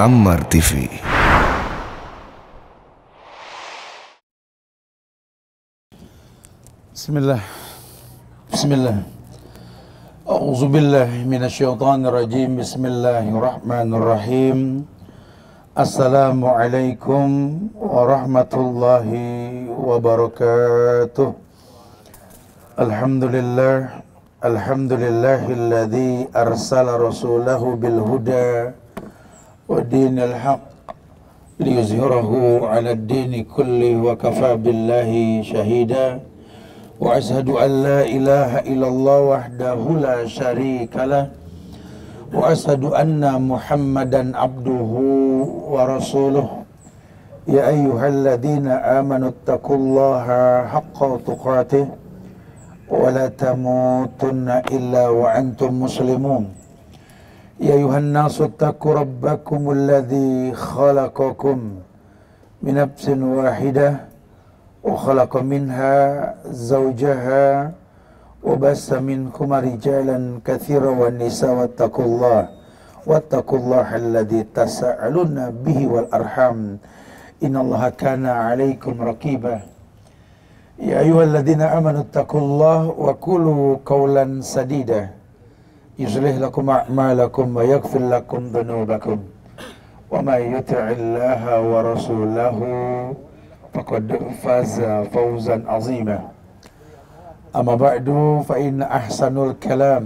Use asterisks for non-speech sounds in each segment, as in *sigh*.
عمر تيفي بسم الله بسم الله أعوذ بالله من الشيطان الرجيم بسم الله الرحمن الرحيم السلام عليكم ورحمة الله وبركاته الحمد لله الحمد لله الذي أرسل رسوله بالهدى ودين الحق ليظهره على الدين كله وكفى بالله شهيدا واشهد ان لا اله الا الله وحده لا شريك له واشهد ان محمدا عبده ورسوله يا ايها الذين امنوا اتقوا الله حق تقاته ولا تموتن الا وانتم مسلمون يا أيها الناس اتقوا ربكم الذي خلقكم من نفس واحدة وخلق منها زوجها وبس منكما رجالا كثيرا والنساء واتقوا الله واتقوا الله الذي تساءلون به والأرحام إن الله كان عليكم رقيبا يا أيها الذين آمنوا اتقوا الله وقولوا قولا سديدا يصلح لكم أعمالكم ويغفر لكم ذنوبكم ومن يطع الله ورسوله فقد فاز فوزا عظيما أما بعد فإن أحسن الكلام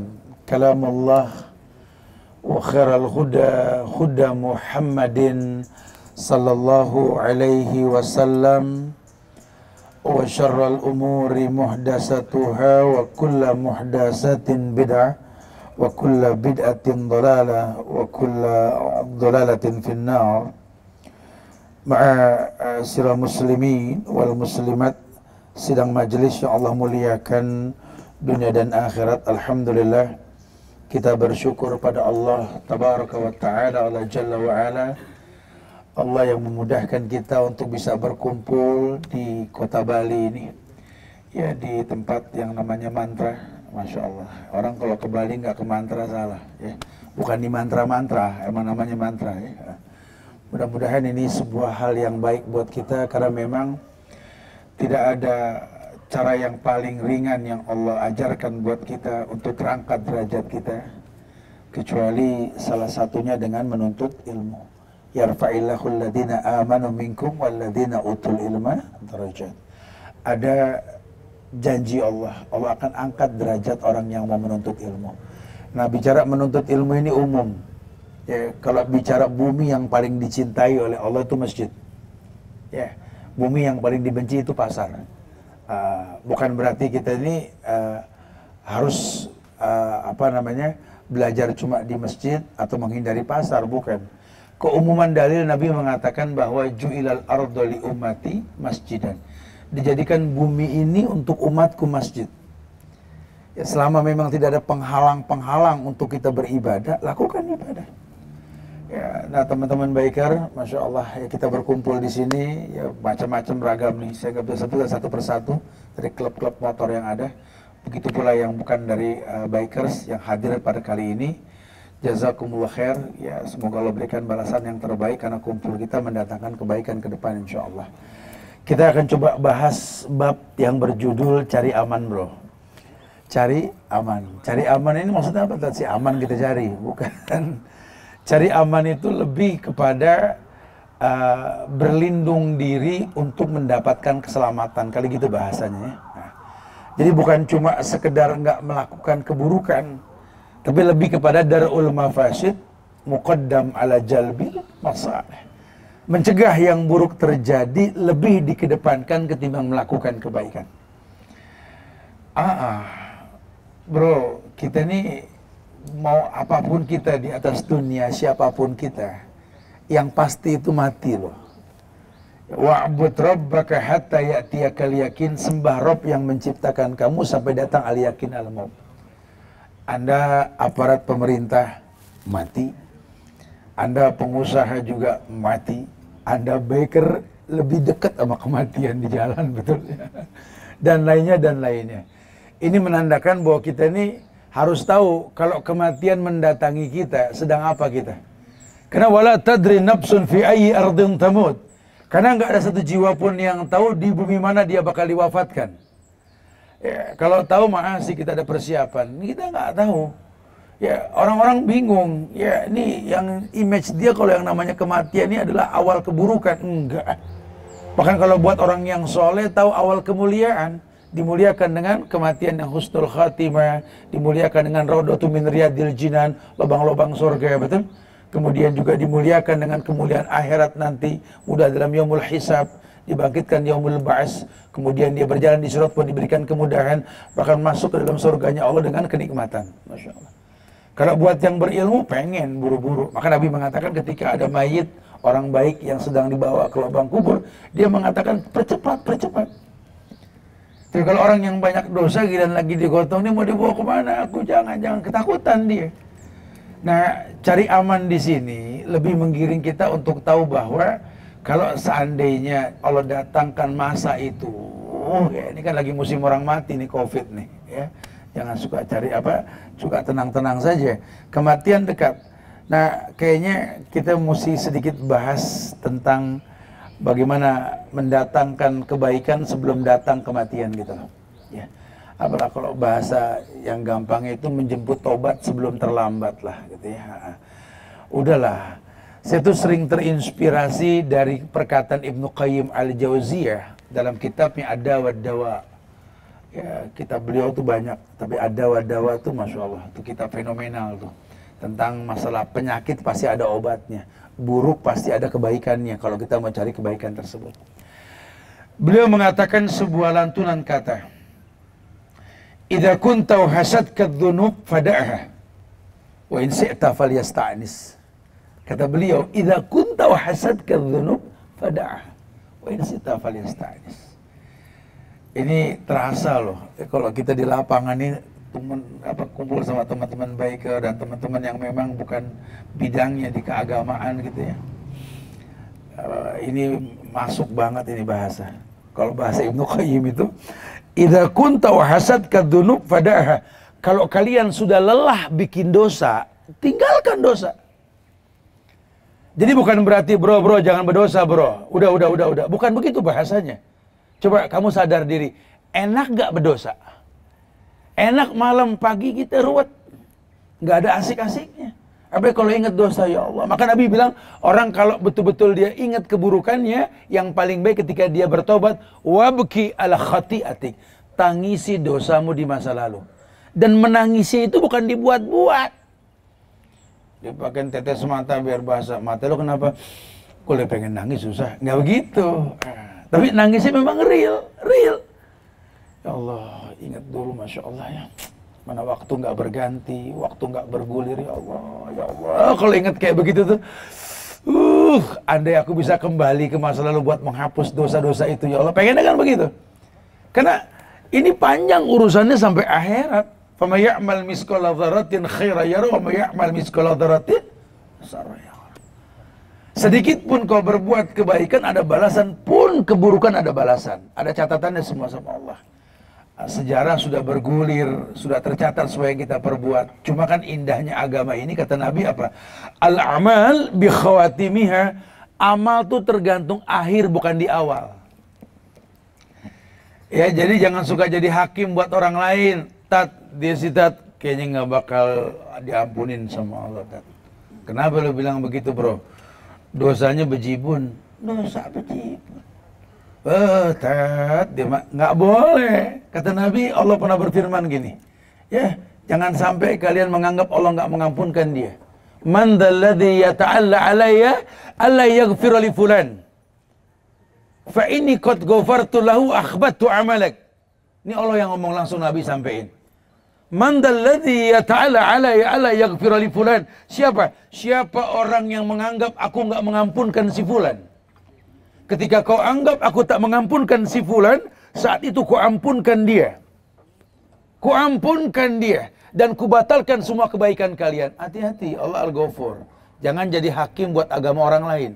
كلام الله وخير الهدى هدى محمد صلى الله عليه وسلم وشر الأمور محدثتها وكل محدثة بدعة وكل بدعة ضلالة وكل ضلالة في النار مع muslimin wal والمسلمات sidang majelis yang Allah muliakan dunia dan akhirat Alhamdulillah kita bersyukur pada Allah Tabaraka wa Ta'ala ala Jalla wa Ala Allah yang memudahkan kita untuk bisa berkumpul di kota Bali ini ya di tempat yang namanya mantra Masya Allah. Orang kalau ke Bali nggak ke mantra salah. Ya. Bukan di mantra-mantra, emang namanya mantra. Ya. Mudah-mudahan ini sebuah hal yang baik buat kita karena memang tidak ada cara yang paling ringan yang Allah ajarkan buat kita untuk terangkat derajat kita kecuali salah satunya dengan menuntut ilmu. Yarfa'illahu ladina amanu minkum ladina utul ilma darajat. Ada janji Allah. Allah akan angkat derajat orang yang mau menuntut ilmu. Nah, bicara menuntut ilmu ini umum. Ya, kalau bicara bumi yang paling dicintai oleh Allah itu masjid. Ya, bumi yang paling dibenci itu pasar. Uh, bukan berarti kita ini uh, harus uh, apa namanya belajar cuma di masjid atau menghindari pasar, bukan. Keumuman dalil Nabi mengatakan bahwa ju'ilal ardu umati ummati masjidan dijadikan bumi ini untuk umatku masjid. Ya, selama memang tidak ada penghalang-penghalang untuk kita beribadah, lakukan ibadah. Ya, nah teman-teman baikar, masya Allah ya kita berkumpul di sini ya macam-macam ragam nih. Saya nggak bisa satu satu persatu dari klub-klub motor yang ada. Begitu pula yang bukan dari uh, bikers yang hadir pada kali ini. Jazakumullah khair. Ya semoga Allah berikan balasan yang terbaik karena kumpul kita mendatangkan kebaikan ke depan insya Allah. Kita akan coba bahas bab yang berjudul cari aman, bro. Cari aman. Cari aman ini maksudnya apa? Tadi si aman kita cari, bukan. *laughs* Cari aman itu lebih kepada uh, berlindung diri untuk mendapatkan keselamatan. Kali gitu bahasanya ya. nah, jadi bukan cuma sekedar nggak melakukan keburukan, tapi lebih kepada darul mafasid muqaddam ala jalbil masalah mencegah yang buruk terjadi lebih dikedepankan ketimbang melakukan kebaikan. Ah, ah bro, kita ini mau apapun kita di atas dunia, siapapun kita, yang pasti itu mati loh. Wa'bud rabbaka hatta ya'tiyakal yakin, sembah Rob yang menciptakan kamu sampai datang al yakin al maut. Anda aparat pemerintah mati. Anda pengusaha juga mati. Anda Baker lebih dekat sama kematian di jalan betul dan lainnya dan lainnya ini menandakan bahwa kita ini harus tahu kalau kematian mendatangi kita sedang apa kita karena wala tadri nafsun fi ayyi ardin tamut karena nggak ada satu jiwa pun yang tahu di bumi mana dia bakal diwafatkan ya, kalau tahu maaf sih kita ada persiapan kita nggak tahu ya orang-orang bingung ya ini yang image dia kalau yang namanya kematian ini adalah awal keburukan enggak bahkan kalau buat orang yang soleh tahu awal kemuliaan dimuliakan dengan kematian yang husnul khatimah dimuliakan dengan rodotu min riyadil jinan lubang-lubang surga ya betul kemudian juga dimuliakan dengan kemuliaan akhirat nanti mudah dalam yaumul hisab dibangkitkan yaumul ba'as kemudian dia berjalan di surat pun diberikan kemudahan bahkan masuk ke dalam surganya Allah dengan kenikmatan Masya Allah kalau buat yang berilmu pengen buru-buru. Maka Nabi mengatakan ketika ada mayit orang baik yang sedang dibawa ke lubang kubur, dia mengatakan percepat, percepat. Tapi kalau orang yang banyak dosa giliran lagi digotong, ini mau dibawa kemana? Aku jangan, jangan ketakutan dia. Nah, cari aman di sini lebih menggiring kita untuk tahu bahwa kalau seandainya Allah datangkan masa itu, oh ya ini kan lagi musim orang mati nih COVID nih, ya jangan suka cari apa suka tenang-tenang saja kematian dekat nah kayaknya kita mesti sedikit bahas tentang bagaimana mendatangkan kebaikan sebelum datang kematian gitu loh ya apalah kalau bahasa yang gampang itu menjemput tobat sebelum terlambat lah gitu ya udahlah saya tuh sering terinspirasi dari perkataan Ibnu Qayyim al-Jauziyah dalam kitabnya Ada wa Dawa ya, kita beliau tuh banyak tapi ada wadawa tuh masya Allah tuh kita fenomenal tuh tentang masalah penyakit pasti ada obatnya buruk pasti ada kebaikannya kalau kita mau cari kebaikan tersebut beliau mengatakan sebuah lantunan kata idza kunta hasad kadzunub fada'ha wa in si'ta falyasta'nis kata beliau idza kunta hasad kadzunub fada'ha wa in si'ta falyasta'nis ini terasa loh kalau kita di lapangan ini teman apa kumpul sama teman-teman biker eh, dan teman-teman yang memang bukan bidangnya di keagamaan gitu ya eh, ini masuk banget ini bahasa kalau bahasa Ibnu Qayyim itu idza kunta hasad kadunub fadaha kalau kalian sudah lelah bikin dosa tinggalkan dosa jadi bukan berarti bro bro jangan berdosa bro udah udah udah udah bukan begitu bahasanya Coba kamu sadar diri, enak gak berdosa? Enak malam pagi kita ruwet. Gak ada asik-asiknya. Apa kalau ingat dosa ya Allah. Maka Nabi bilang, orang kalau betul-betul dia ingat keburukannya, yang paling baik ketika dia bertobat, wabki ala atik Tangisi dosamu di masa lalu. Dan menangisi itu bukan dibuat-buat. Dipakai tetes mata biar basah. Mata lo kenapa? Kalau pengen nangis susah. Nggak begitu. Tapi nangisnya memang real, real. Ya Allah, ingat dulu Masya Allah ya. Mana waktu nggak berganti, waktu nggak bergulir, ya Allah, ya Allah. Kalau ingat kayak begitu tuh, uh, andai aku bisa kembali ke masa lalu buat menghapus dosa-dosa itu, ya Allah. Pengennya kan begitu. Karena ini panjang urusannya sampai akhirat. Fama ya'mal miskola dharatin khaira yara, wa ya'mal miskola dharatin Sedikit pun kau berbuat kebaikan, ada balasan Memang keburukan ada balasan, ada catatannya semua sama Allah. Ah, sejarah sudah bergulir, sudah tercatat supaya kita perbuat. Cuma kan indahnya agama ini kata Nabi apa? Al-amal bi khawatimiha. Amal tuh tergantung akhir bukan di awal. Ya, jadi jangan suka jadi hakim buat orang lain. Tat, dia si Tat, kayaknya nggak bakal diampunin sama Allah, Tat. Kenapa lo bilang begitu, bro? Dosanya bejibun. Dosa bejibun. Eh, tet, dia nggak boleh. Kata Nabi, Allah pernah berfirman gini. Ya, jangan sampai kalian menganggap Allah nggak mengampunkan dia. Man dalladhi yata'alla alaya alla yaghfir li fulan. Fa inni qad ghafartu lahu tu amalak. Ini Allah yang ngomong langsung Nabi sampaikan. Man dalladhi yata'alla alaya alla yaghfir li fulan. Siapa? Siapa orang yang menganggap aku nggak mengampunkan si fulan? Ketika kau anggap aku tak mengampunkan si fulan, saat itu kau ampunkan dia. Kau ampunkan dia dan kubatalkan semua kebaikan kalian. Hati-hati, Allah Al-Ghafur. Jangan jadi hakim buat agama orang lain.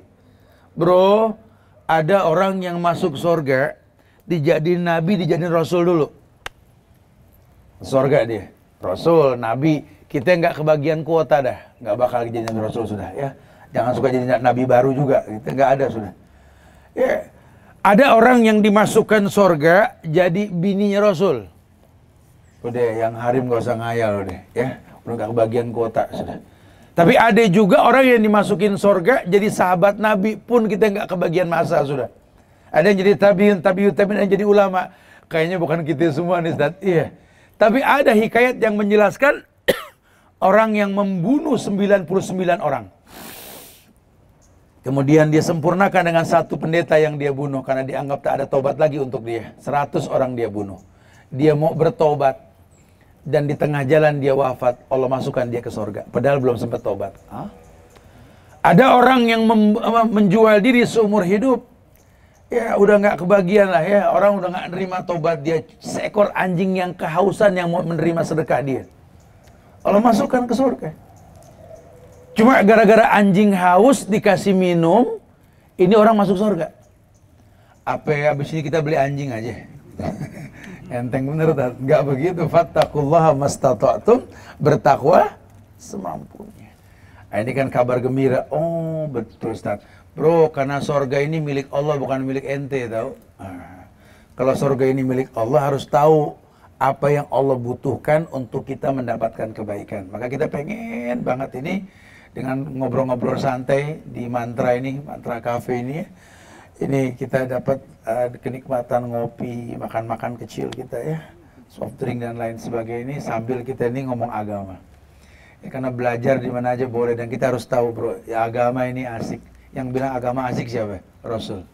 Bro, ada orang yang masuk surga dijadiin nabi, dijadiin rasul dulu. Surga dia. Rasul, nabi, kita nggak kebagian kuota dah. Nggak bakal jadi rasul sudah ya. Jangan suka jadi nabi baru juga. Kita nggak ada sudah. Ya. Ada orang yang dimasukkan sorga jadi bininya Rasul. Udah yang harim gak usah ngayal udah ya. Udah gak kebagian kuota sudah. Tapi ada juga orang yang dimasukin sorga jadi sahabat Nabi pun kita nggak kebagian masa sudah. Ada yang jadi tabiin, tabiut, tabiin, yang jadi ulama. Kayaknya bukan kita semua nih Ustaz. Iya. Tapi ada hikayat yang menjelaskan *coughs* orang yang membunuh 99 orang. Kemudian dia sempurnakan dengan satu pendeta yang dia bunuh karena dianggap tak ada tobat lagi untuk dia. Seratus orang dia bunuh. Dia mau bertobat dan di tengah jalan dia wafat. Allah masukkan dia ke sorga. Padahal belum sempat tobat. Hah? Ada orang yang menjual diri seumur hidup. Ya udah nggak kebagian lah ya. Orang udah nggak nerima tobat dia. Seekor anjing yang kehausan yang mau menerima sedekah dia. Allah masukkan ke surga. Cuma gara-gara anjing haus dikasih minum, ini orang masuk surga. Apa ya, abis ini kita beli anjing aja. *laughs* Enteng bener, Gak begitu. Fattakullaha mastata'tum, bertakwa semampunya. Nah, ini kan kabar gembira. Oh, betul Ustaz. Bro, karena surga ini milik Allah, bukan milik ente, tahu? Ah. Kalau surga ini milik Allah, harus tahu apa yang Allah butuhkan untuk kita mendapatkan kebaikan. Maka kita pengen banget ini dengan ngobrol-ngobrol santai di Mantra ini, Mantra Cafe ini. Ini kita dapat uh, kenikmatan ngopi, makan-makan kecil kita ya, soft drink dan lain sebagainya ini sambil kita ini ngomong agama. Ya, karena belajar di mana aja boleh dan kita harus tahu bro, ya agama ini asik. Yang bilang agama asik siapa? Rasul.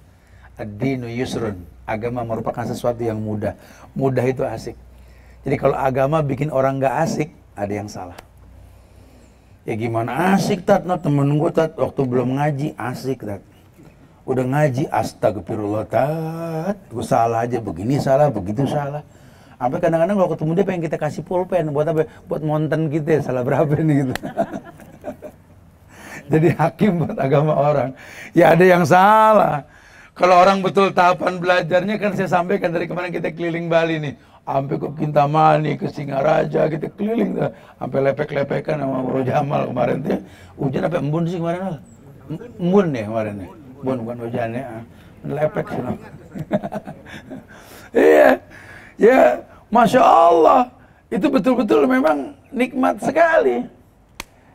Ad-dinu yusrun. Agama merupakan sesuatu yang mudah. Mudah itu asik. Jadi kalau agama bikin orang gak asik, ada yang salah. Ya gimana asik tat, no nah, temen gue tat waktu belum ngaji asik tat. Udah ngaji astagfirullah tat, gue salah aja begini salah begitu salah. apa kadang-kadang kalau ketemu dia pengen kita kasih pulpen buat apa? Buat monten kita gitu ya salah berapa nih gitu. *laughs* Jadi hakim buat agama orang. Ya ada yang salah. Kalau orang betul tahapan belajarnya kan saya sampaikan dari kemarin kita keliling Bali nih sampai ke Kintamani, ke Singaraja, kita keliling tuh. Sampai lepek-lepekan sama Bro Jamal kemarin tuh. Hujan apa? embun sih kemarin. lah. Embun nih ya kemarin nih. Ya? Embun bukan hujan ya. Lepek sih. *laughs* iya. Ya, Masya Allah. Itu betul-betul memang nikmat sekali.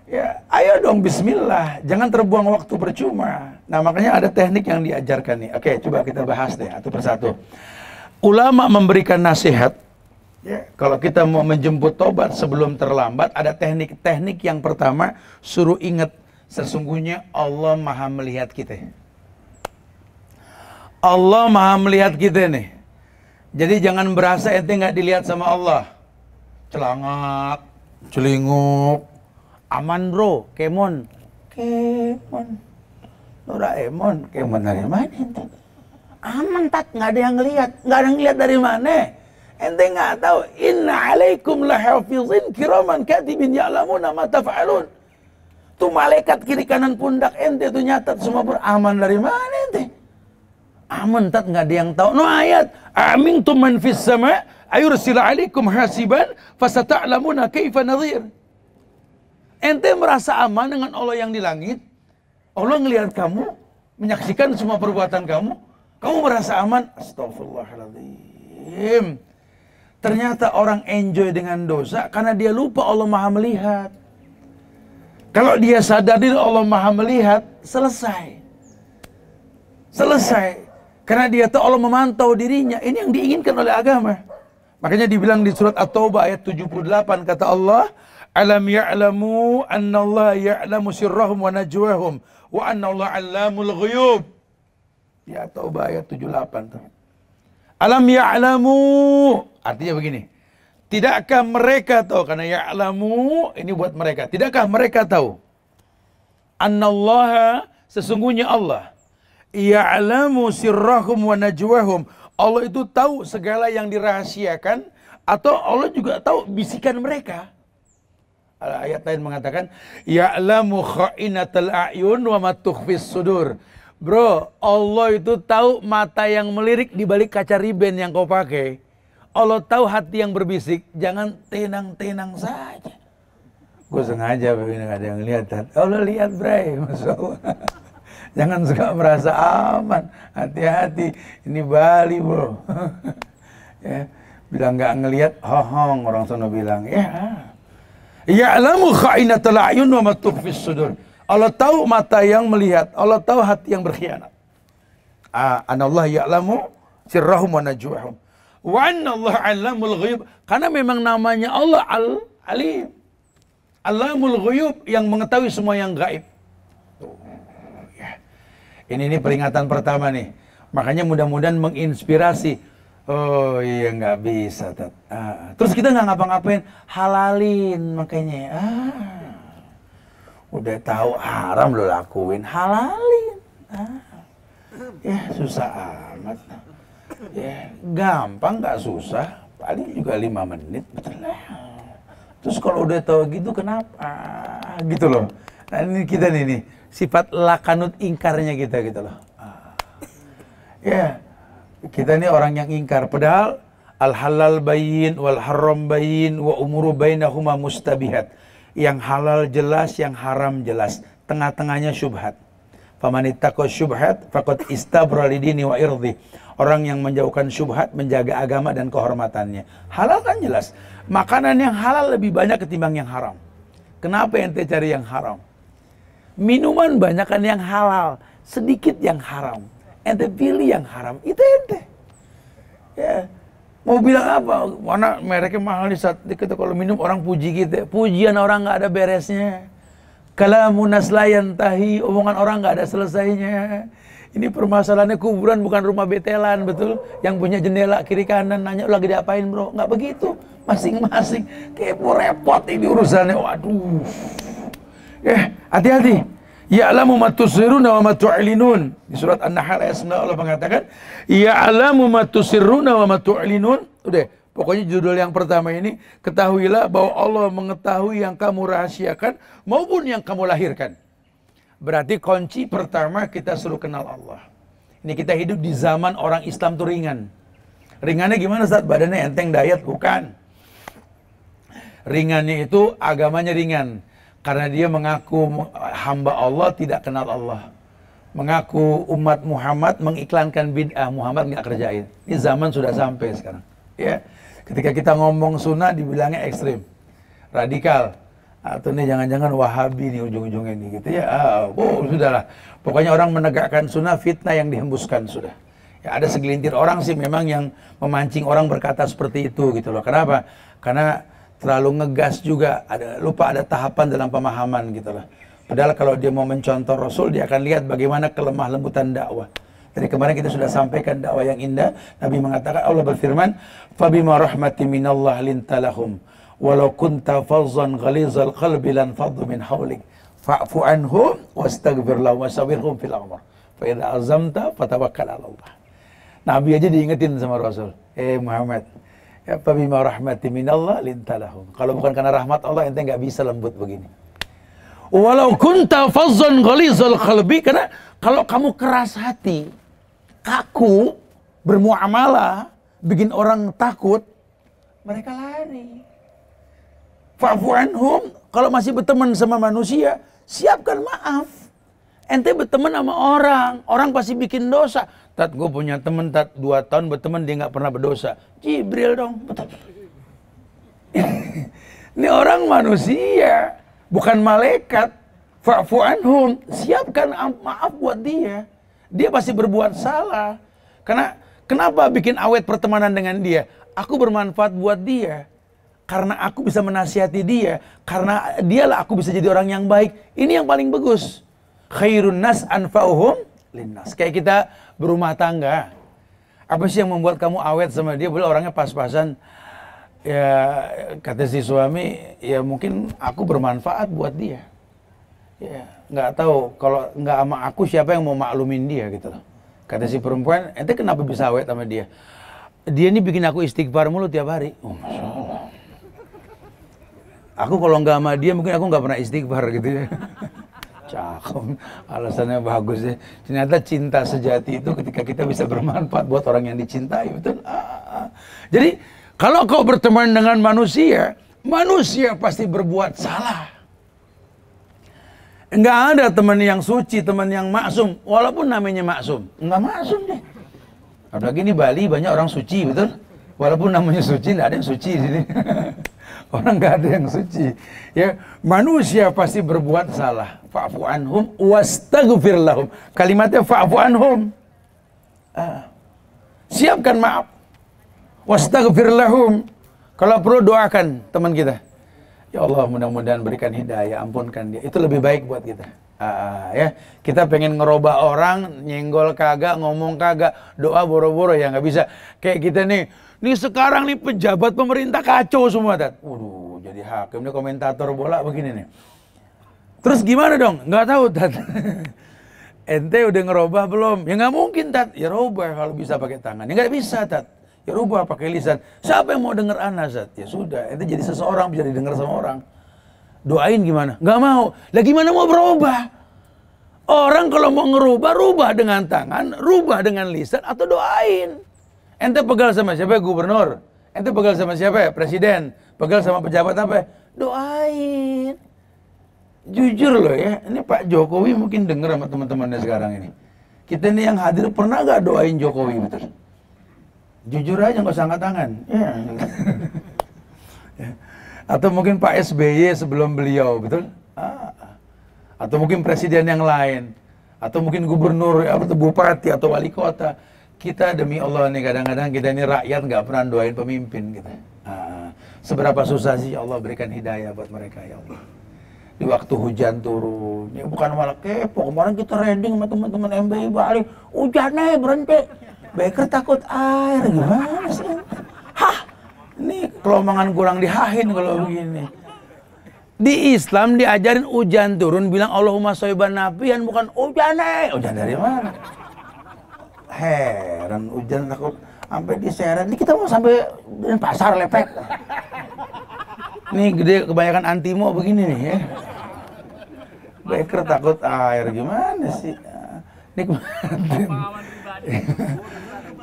Ya, ayo dong bismillah, jangan terbuang waktu percuma. Nah, makanya ada teknik yang diajarkan nih. Oke, coba kita bahas deh satu persatu ulama memberikan nasihat Ya, kalau kita mau menjemput tobat sebelum terlambat, ada teknik-teknik yang pertama suruh ingat sesungguhnya Allah Maha melihat kita. Allah Maha melihat kita nih. Jadi jangan berasa ente nggak dilihat sama Allah. Celangak, celinguk, aman bro, kemon, kemon, Emon, kemon dari mana ente? aman tak nggak ada yang lihat nggak ada yang lihat dari mana ente nggak tahu inna alaikum lahafizin kiraman katibin ya'lamuna ma taf'alun tu malaikat kiri kanan pundak ente tuh nyatat semua beraman dari mana ente aman tak nggak ada yang tahu no ayat amin tu man fis sama sila alaikum hasiban fasata'lamuna kaifa nadhir ente merasa aman dengan Allah yang di langit Allah ngelihat kamu menyaksikan semua perbuatan kamu kamu merasa aman? Astagfirullahaladzim. Ternyata orang enjoy dengan dosa karena dia lupa Allah maha melihat. Kalau dia sadar diri Allah maha melihat, selesai. Selesai. Karena dia tahu Allah memantau dirinya. Ini yang diinginkan oleh agama. Makanya dibilang di surat At-Taubah ayat 78 kata Allah, "Alam ya'lamu anna Allah ya'lamu sirrahum wa najwahum wa anna Allah 'allamul ghuyub." Ya taubah ayat 78 tuh. Alam ya'lamu artinya begini. Tidakkah mereka tahu karena ya'lamu ini buat mereka. Tidakkah mereka tahu? Annallaha sesungguhnya Allah ya'lamu sirrahum wa najwahum. Allah itu tahu segala yang dirahasiakan atau Allah juga tahu bisikan mereka. Ayat lain mengatakan ya'lamu kha'inatal a'yun wa ma sudur. Bro, Allah itu tahu mata yang melirik di balik kaca riben yang kau pakai. Allah tahu hati yang berbisik, jangan tenang-tenang saja. Gue sengaja begini ada yang lihat. Allah lihat, Bray. *laughs* jangan suka merasa aman. Hati-hati. Ini Bali, bro. *laughs* ya. Bilang gak ngelihat, hohong orang sana bilang. Ya. Ya'lamu kha'inatul ayun wa matufis sudur. Allah tahu mata yang melihat, Allah tahu hati yang berkhianat. Anallah ya'lamu sirrahum wa najwahum. Wa Allah alamul ghuyub. Karena memang namanya Allah al-alim. Alamul ghuyub yang mengetahui semua yang gaib. Ya. Ini ini peringatan pertama nih. Makanya mudah-mudahan menginspirasi. Oh iya nggak bisa. Ah, terus kita nggak ngapa-ngapain. Halalin makanya. Ah udah tahu haram lo lakuin halalin ah. ya susah amat ya gampang nggak susah paling juga lima menit betul lah terus kalau udah tahu gitu kenapa gitu loh nah ini kita nih nih sifat lakanut ingkarnya kita gitu loh ah. ya kita nih orang yang ingkar pedal al halal bayin wal haram bayin wa umuru bainahuma mustabihat yang halal jelas, yang haram jelas. Tengah-tengahnya syubhat. Pamanitako syubhat fakot istabralidini wa irdi Orang yang menjauhkan syubhat menjaga agama dan kehormatannya. Halal kan jelas. Makanan yang halal lebih banyak ketimbang yang haram. Kenapa ente cari yang haram? Minuman banyakkan yang halal, sedikit yang haram. Ente pilih yang haram, itu ente. Ya. Mau bilang apa? Mana mereknya mahal nih saat kita kalau minum orang puji kita. Gitu ya. Pujian orang nggak ada beresnya. Kalau munas layan tahi, omongan orang nggak ada selesainya. Ini permasalahannya kuburan bukan rumah betelan, betul? Yang punya jendela kiri kanan nanya lagi diapain bro? Nggak begitu, masing-masing. Kepo repot ini urusannya, waduh. Eh, hati-hati. Ya'lamu ma tusirruna wa ma tu'linun. Di surat An-Nahl ayat 9 Allah mengatakan, Ya'lamu ma tusirruna wa ma tu'linun. Udah, pokoknya judul yang pertama ini, ketahuilah bahwa Allah mengetahui yang kamu rahasiakan maupun yang kamu lahirkan. Berarti kunci pertama kita suruh kenal Allah. Ini kita hidup di zaman orang Islam tuh ringan. Ringannya gimana saat badannya enteng diet bukan. Ringannya itu agamanya ringan karena dia mengaku hamba Allah tidak kenal Allah. Mengaku umat Muhammad mengiklankan bid'ah Muhammad nggak kerjain. Ini zaman sudah sampai sekarang. Ya, ketika kita ngomong sunnah dibilangnya ekstrim, radikal. Atau ini jangan-jangan Wahabi nih ujung-ujungnya ini gitu ya. Ah, oh, sudahlah. Pokoknya orang menegakkan sunnah fitnah yang dihembuskan sudah. Ya, ada segelintir orang sih memang yang memancing orang berkata seperti itu gitu loh. Kenapa? Karena terlalu ngegas juga, ada lupa ada tahapan dalam pemahaman gitu lah. Padahal kalau dia mau mencontoh Rasul, dia akan lihat bagaimana kelemah lembutan dakwah. Dari kemarin kita sudah sampaikan dakwah yang indah. Nabi mengatakan Allah berfirman, "Fabima rahmati minallah lintalahum walau kunta fazzan al qalbi lan faddu min hawlik fa'fu anhum wastaghfir lahum wasawirhum fil amr." Fa idza azamta fatawakkal Allah. Nabi aja diingetin sama Rasul. "Eh Muhammad, Ya, Fabima rahmati minallah lintalahum. Kalau bukan karena rahmat Allah, ente nggak bisa lembut begini. Walau kunta fazzon ghalizul qalbi karena kalau kamu keras hati, kaku, bermuamalah, bikin orang takut, mereka lari. Fa'fu anhum, kalau masih berteman sama manusia, siapkan maaf ente berteman sama orang, orang pasti bikin dosa. Tat, gue punya teman tat, dua tahun berteman dia nggak pernah berdosa. Jibril dong, betul. *laughs* Ini orang manusia, bukan malaikat. Fa'fu anhum, siapkan maaf buat dia. Dia pasti berbuat salah. Karena kenapa bikin awet pertemanan dengan dia? Aku bermanfaat buat dia karena aku bisa menasihati dia, karena dialah aku bisa jadi orang yang baik. Ini yang paling bagus khairun nas anfa'uhum linnas. Kayak kita berumah tangga. Apa sih yang membuat kamu awet sama dia? Boleh orangnya pas-pasan. Ya kata si suami, ya mungkin aku bermanfaat buat dia. Ya nggak tahu kalau nggak sama aku siapa yang mau maklumin dia gitu loh. Kata si perempuan, ente kenapa bisa awet sama dia? Dia ini bikin aku istighfar mulu tiap hari. Oh, Masya Allah. Aku kalau nggak sama dia mungkin aku nggak pernah istighfar gitu ya. Cakung, alasannya bagus deh. Ya. Ternyata cinta sejati itu ketika kita bisa bermanfaat buat orang yang dicintai, betul? Ah, ah, ah. Jadi kalau kau berteman dengan manusia, manusia pasti berbuat salah. Enggak ada teman yang suci, teman yang maksum, walaupun namanya maksum, enggak maksum deh. Apalagi ini Bali banyak orang suci, betul? Walaupun namanya suci, enggak ada yang suci di sini. *laughs* orang nggak ada yang suci ya manusia pasti berbuat salah fa'fu anhum wastaghfir lahum kalimatnya fa'fu anhum ah. siapkan maaf wastaghfir lahum kalau perlu doakan teman kita ya Allah mudah-mudahan berikan hidayah ampunkan dia itu lebih baik buat kita ah, ah ya kita pengen ngerubah orang nyenggol kagak ngomong kagak doa boro-boro ya nggak bisa kayak kita nih ini sekarang nih pejabat pemerintah kacau semua, Tat. Waduh, jadi hakim nih komentator bola begini nih. Terus gimana dong? Nggak tahu, Tat. *laughs* Ente udah ngerubah belum? Ya nggak mungkin, Tat. Ya rubah kalau bisa pakai tangan. Ya nggak bisa, Tat. Ya rubah pakai lisan. Siapa yang mau denger anak, Tat? Ya sudah, ente jadi seseorang, bisa didengar sama orang. Doain gimana? Nggak mau. Lah gimana mau berubah? Orang kalau mau ngerubah, rubah dengan tangan, rubah dengan lisan, atau doain. Ente pegal sama siapa gubernur? Ente pegal sama siapa presiden? Pegal sama pejabat apa Doain. Jujur loh ya, ini Pak Jokowi mungkin denger sama teman-temannya sekarang ini. Kita ini yang hadir pernah gak doain Jokowi betul? Jujur aja nggak usah angkat tangan. yeah. *laughs* Atau mungkin Pak SBY sebelum beliau, betul? Ah. Atau mungkin presiden yang lain. Atau mungkin gubernur, atau bupati, atau wali kota kita demi Allah nih kadang-kadang kita ini rakyat nggak pernah doain pemimpin kita. Gitu. Nah, seberapa susah sih Allah berikan hidayah buat mereka ya Allah. Di waktu hujan turun, ya bukan malah kepo. Kemarin kita reading sama teman-teman MBI balik. Hujan hujannya berhenti. Baker takut air gimana sih? Hah, ini kelomongan kurang dihahin kalau begini. Di Islam diajarin hujan turun bilang Allahumma soiban nabiyan bukan hujan nih. Hujan dari mana? heran hujan takut sampai di diseret ini kita mau sampai pasar lepek ini gede kebanyakan antimo begini nih ya Baker takut air gimana sih ini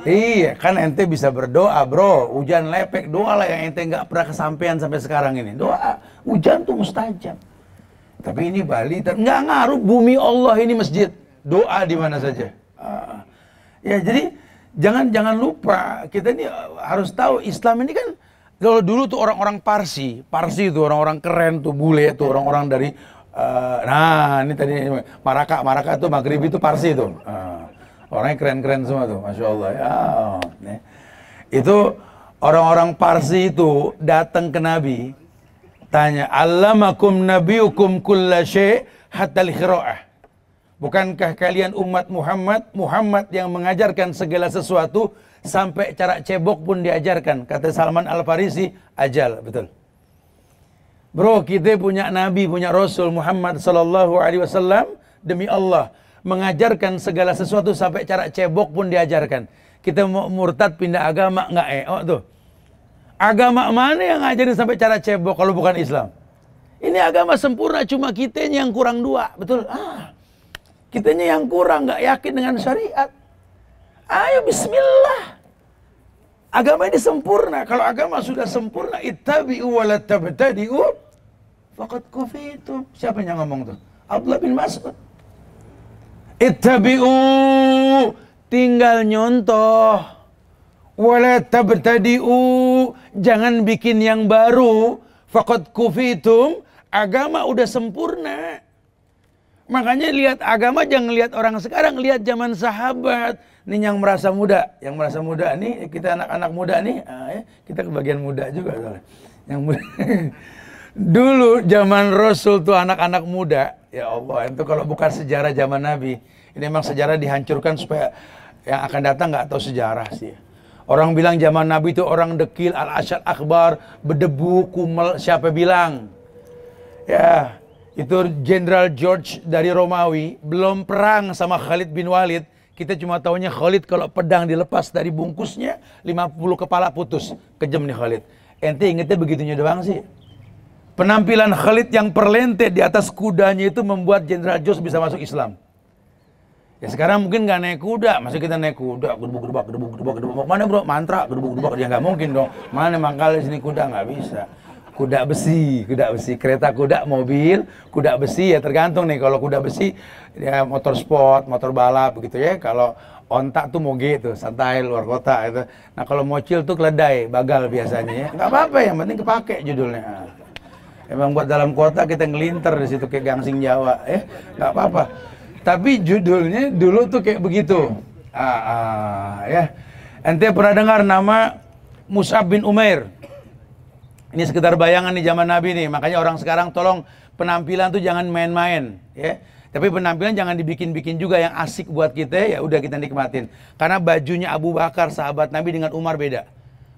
iya kan ente bisa berdoa bro hujan lepek doa lah yang ente nggak pernah kesampaian sampai sekarang ini doa hujan tuh mustajab tapi ini Bali nggak ngaruh bumi Allah ini masjid doa di mana saja ah. Ya jadi jangan jangan lupa kita ini uh, harus tahu Islam ini kan kalau dulu tuh orang-orang Parsi, Parsi itu orang-orang keren tuh bule tuh orang-orang dari uh, nah ini tadi Maraka, Maraka tuh maghrib itu Parsi itu Uh, orangnya keren-keren semua tuh, masya Allah. Ya, oh, Itu orang-orang Parsi itu datang ke Nabi tanya, "Allamakum nabiukum kulla hatta al Bukankah kalian umat Muhammad, Muhammad yang mengajarkan segala sesuatu sampai cara cebok pun diajarkan. Kata Salman Al-Farisi, ajal, betul. Bro, kita punya nabi, punya rasul Muhammad sallallahu alaihi wasallam demi Allah mengajarkan segala sesuatu sampai cara cebok pun diajarkan. Kita mau murtad pindah agama enggak eh? Oh tuh. Agama mana yang ngajarin sampai cara cebok kalau bukan Islam? Ini agama sempurna cuma kita yang kurang dua, betul? Ah. Kitanya yang kurang, nggak yakin dengan syariat. Ayo bismillah. Agama ini sempurna. Kalau agama sudah sempurna, ittabi'u wa latabtadi'u faqad kufitum. Siapa yang ngomong tuh? Abdullah bin Mas'ud. Ittabi'u tinggal nyontoh. Wa latabtadi'u jangan bikin yang baru. Faqad kufitum. Agama udah sempurna. Makanya lihat agama jangan lihat orang sekarang, lihat zaman sahabat. Nih yang merasa muda, yang merasa muda nih kita anak-anak muda nih, ah, ya, kita kebagian muda juga soalnya. Yang muda. *laughs* Dulu zaman Rasul tuh anak-anak muda, ya Allah itu kalau bukan sejarah zaman Nabi, ini memang sejarah dihancurkan supaya yang akan datang nggak tahu sejarah sih. Orang bilang zaman Nabi itu orang dekil, al-asyad akbar, berdebu, kumel, siapa bilang? Ya, itu Jenderal George dari Romawi belum perang sama Khalid bin Walid. Kita cuma tahunya Khalid kalau pedang dilepas dari bungkusnya 50 kepala putus. Kejam nih Khalid. Ente ingetnya begitunya doang sih. Penampilan Khalid yang perlente di atas kudanya itu membuat Jenderal George bisa masuk Islam. Ya sekarang mungkin nggak naik kuda, masih kita naik kuda, gedebuk gedebak gedebuk gedebuk gedebuk. Mana bro mantra gedebuk gedebuk dia ya nggak mungkin dong. Mana mangkal di sini kuda nggak bisa kuda besi, kuda besi, kereta kuda, mobil, kuda besi ya tergantung nih kalau kuda besi ya motor sport, motor balap begitu ya. Kalau ontak tuh moge tuh, santai luar kota itu. Nah, kalau mocil tuh keledai, bagal biasanya ya. Gak apa-apa yang penting kepake judulnya. Emang buat dalam kota kita ngelinter di situ kayak gangsing Jawa eh nggak apa-apa. Tapi judulnya dulu tuh kayak begitu. Ah, ah ya. Ente pernah dengar nama Mus'ab bin Umair? Ini sekedar bayangan di zaman Nabi nih. Makanya orang sekarang tolong penampilan tuh jangan main-main, ya. Tapi penampilan jangan dibikin-bikin juga yang asik buat kita, ya udah kita nikmatin. Karena bajunya Abu Bakar sahabat Nabi dengan Umar beda.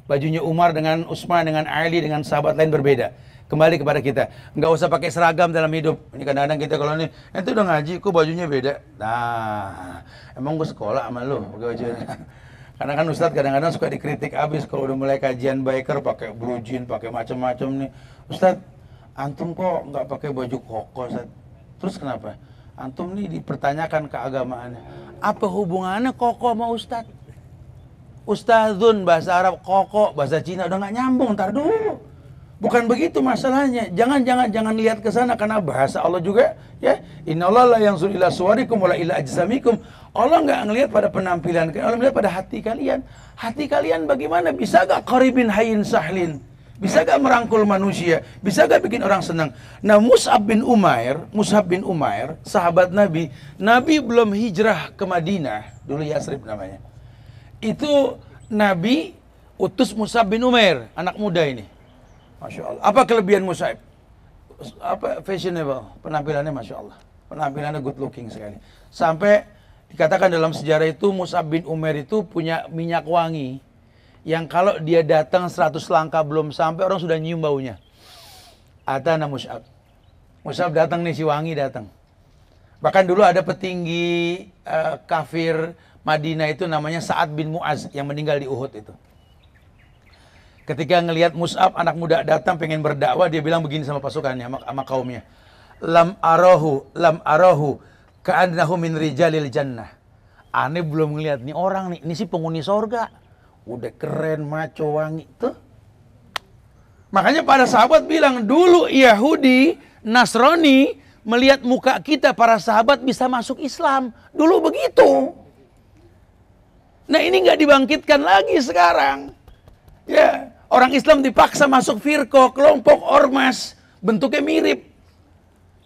Bajunya Umar dengan Utsman dengan Ali dengan sahabat lain berbeda. Kembali kepada kita. Nggak usah pakai seragam dalam hidup. Ini kadang-kadang kita kalau ini, itu udah ngaji, kok bajunya beda. Nah, emang gue sekolah sama lu pakai bajunya. *laughs* Karena kan Ustadz kadang-kadang suka dikritik abis kalau udah mulai kajian biker pakai blue jean, pakai macam-macam nih. Ustadz, antum kok nggak pakai baju koko, Ustadz? Terus kenapa? Antum nih dipertanyakan keagamaannya. Apa hubungannya koko sama Ustadz? Ustadzun bahasa Arab, koko bahasa Cina udah nggak nyambung, ntar dulu. Bukan begitu masalahnya. Jangan jangan jangan lihat ke sana karena bahasa Allah juga ya. Innallaha la yanzur ila suwarikum wala ila ajsamikum. Allah nggak ngelihat pada penampilan kalian, Allah melihat pada hati kalian. Hati kalian bagaimana? Bisa gak qaribin hayyin sahlin? Bisa gak merangkul manusia? Bisa gak bikin orang senang? Nah Mus'ab bin Umair, Mus'ab bin Umair, sahabat Nabi, Nabi belum hijrah ke Madinah, dulu Yasrib namanya. Itu Nabi utus Mus'ab bin Umair, anak muda ini Masya Allah. Apa kelebihan Musaib? Apa fashionable, penampilannya Masya Allah. Penampilannya good looking sekali. Sampai dikatakan dalam sejarah itu Musab bin Umar itu punya minyak wangi yang kalau dia datang 100 langkah belum sampai orang sudah nyium baunya. Atana Musab. Musab datang nih si wangi datang. Bahkan dulu ada petinggi uh, kafir Madinah itu namanya Sa'ad bin Mu'az yang meninggal di Uhud itu. Ketika ngelihat Mus'ab anak muda datang pengen berdakwah, dia bilang begini sama pasukannya, sama kaumnya. Lam arahu, lam arahu, ka'annahu min rijalil jannah. Aneh belum ngelihat nih orang nih, ini sih penghuni sorga. Udah keren, maco, wangi. Tuh. Makanya pada sahabat bilang, dulu Yahudi, Nasrani, melihat muka kita para sahabat bisa masuk Islam. Dulu begitu. Nah ini nggak dibangkitkan lagi sekarang. Ya, Orang Islam dipaksa masuk firko, kelompok ormas, bentuknya mirip.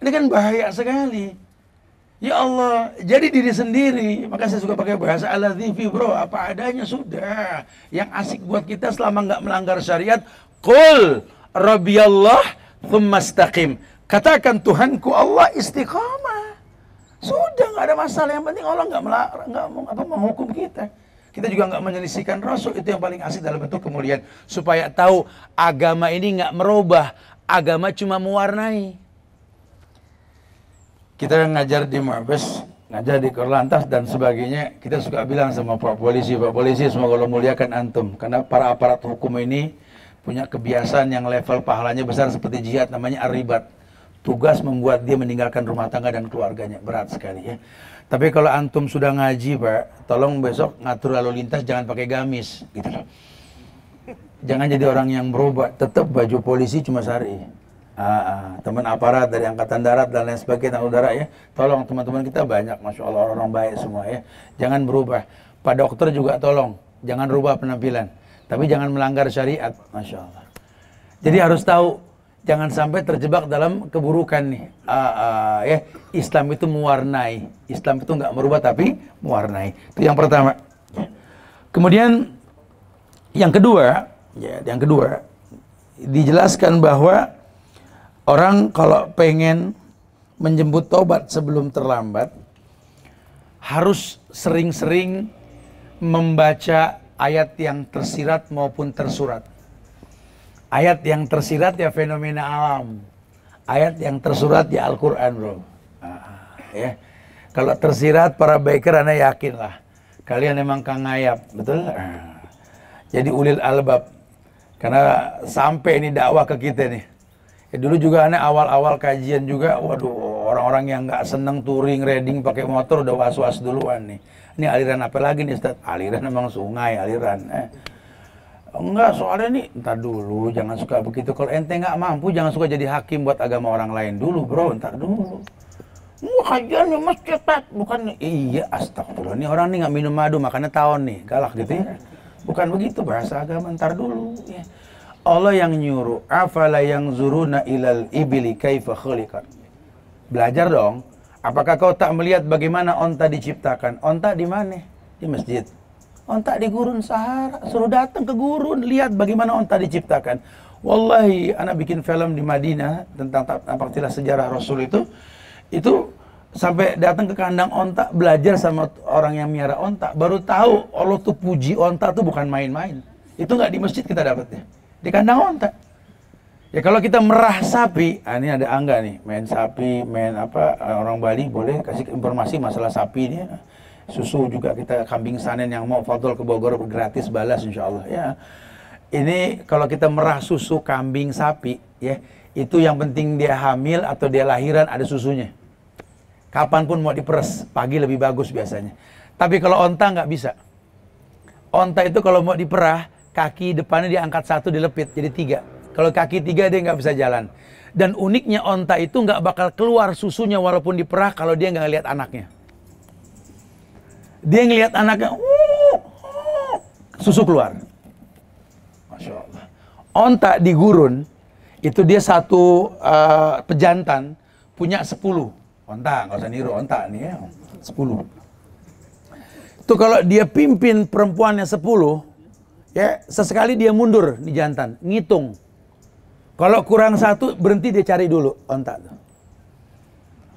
Ini kan bahaya sekali. Ya Allah, jadi diri sendiri. Maka saya suka pakai bahasa ala TV bro. Apa adanya sudah. Yang asik buat kita selama nggak melanggar syariat. Qul Rabbi thumma istaqim. Katakan Tuhanku Allah istiqamah. Sudah nggak ada masalah. Yang penting Allah nggak nggak apa menghukum kita. Kita juga nggak menyelisihkan Rasul. Itu yang paling asik dalam bentuk kemuliaan. Supaya tahu agama ini nggak merubah. Agama cuma mewarnai. Kita ngajar di Mabes, ngajar di Korlantas dan sebagainya. Kita suka bilang sama Pak Polisi, Pak Polisi semua kalau muliakan antum. Karena para aparat hukum ini punya kebiasaan yang level pahalanya besar seperti jihad namanya arribat. Tugas membuat dia meninggalkan rumah tangga dan keluarganya. Berat sekali ya. Tapi kalau antum sudah ngaji, Pak, tolong besok ngatur lalu lintas jangan pakai gamis, gitu. Jangan jadi orang yang berubah, tetap baju polisi cuma sari. Ah, ah, teman aparat dari angkatan darat dan lain sebagainya udara ya tolong teman-teman kita banyak masya allah orang-orang baik semua ya jangan berubah pak dokter juga tolong jangan rubah penampilan tapi jangan melanggar syariat masya allah jadi harus tahu jangan sampai terjebak dalam keburukan nih. Uh, uh, ya, Islam itu mewarnai. Islam itu nggak merubah tapi mewarnai. Itu yang pertama. Kemudian yang kedua, ya, yang kedua dijelaskan bahwa orang kalau pengen menjemput tobat sebelum terlambat harus sering-sering membaca ayat yang tersirat maupun tersurat ayat yang tersirat ya fenomena alam ayat yang tersurat ya Al-Quran bro ah, ya kalau tersirat para biker anda yakin lah kalian emang kang ngayap, betul ah. jadi ulil albab karena sampai ini dakwah ke kita nih ya, dulu juga anda awal-awal kajian juga waduh orang-orang yang nggak seneng touring riding pakai motor udah was-was duluan nih ini aliran apa lagi nih Ustaz? aliran emang sungai aliran eh Enggak, soalnya nih, ntar dulu, jangan suka begitu. Kalau ente nggak mampu, jangan suka jadi hakim buat agama orang lain dulu, bro. Ntar dulu. Wah, kajian nih, mas cepat. Bukan, iya, astagfirullah. Ini orang nih nggak minum madu, makannya tahun nih. Galak gitu ya. Bukan begitu, bahasa agama ntar dulu. Ya. Allah yang nyuruh. Afala yang zuruna ilal ibili kaifa khulikan. Belajar dong. Apakah kau tak melihat bagaimana onta diciptakan? Onta di mana? Di masjid ontak di gurun Sahara, suruh datang ke gurun, lihat bagaimana ontak diciptakan. Wallahi, anak bikin film di Madinah tentang tampak tidak sejarah Rasul itu, itu sampai datang ke kandang ontak, belajar sama orang yang miara ontak, baru tahu Allah tuh puji ontak tuh bukan main-main. Itu nggak di masjid kita dapatnya, di kandang ontak. Ya kalau kita merah sapi, ah, ini ada angga nih, main sapi, main apa orang Bali boleh kasih informasi masalah sapi ini susu juga kita kambing sanen yang mau fadol ke Bogor gratis balas insya Allah ya. Ini kalau kita merah susu kambing sapi ya itu yang penting dia hamil atau dia lahiran ada susunya. Kapanpun mau diperes pagi lebih bagus biasanya. Tapi kalau onta nggak bisa. Onta itu kalau mau diperah kaki depannya diangkat satu dilepit jadi tiga. Kalau kaki tiga dia nggak bisa jalan. Dan uniknya onta itu nggak bakal keluar susunya walaupun diperah kalau dia nggak lihat anaknya. Dia ngelihat anaknya, uh, susu keluar. Masya Allah. Ontak di gurun, itu dia satu uh, pejantan punya sepuluh. ontak. nggak usah niru onta nih ya. Sepuluh. Itu kalau dia pimpin perempuannya sepuluh, ya sesekali dia mundur di jantan, ngitung. Kalau kurang satu, berhenti dia cari dulu onta.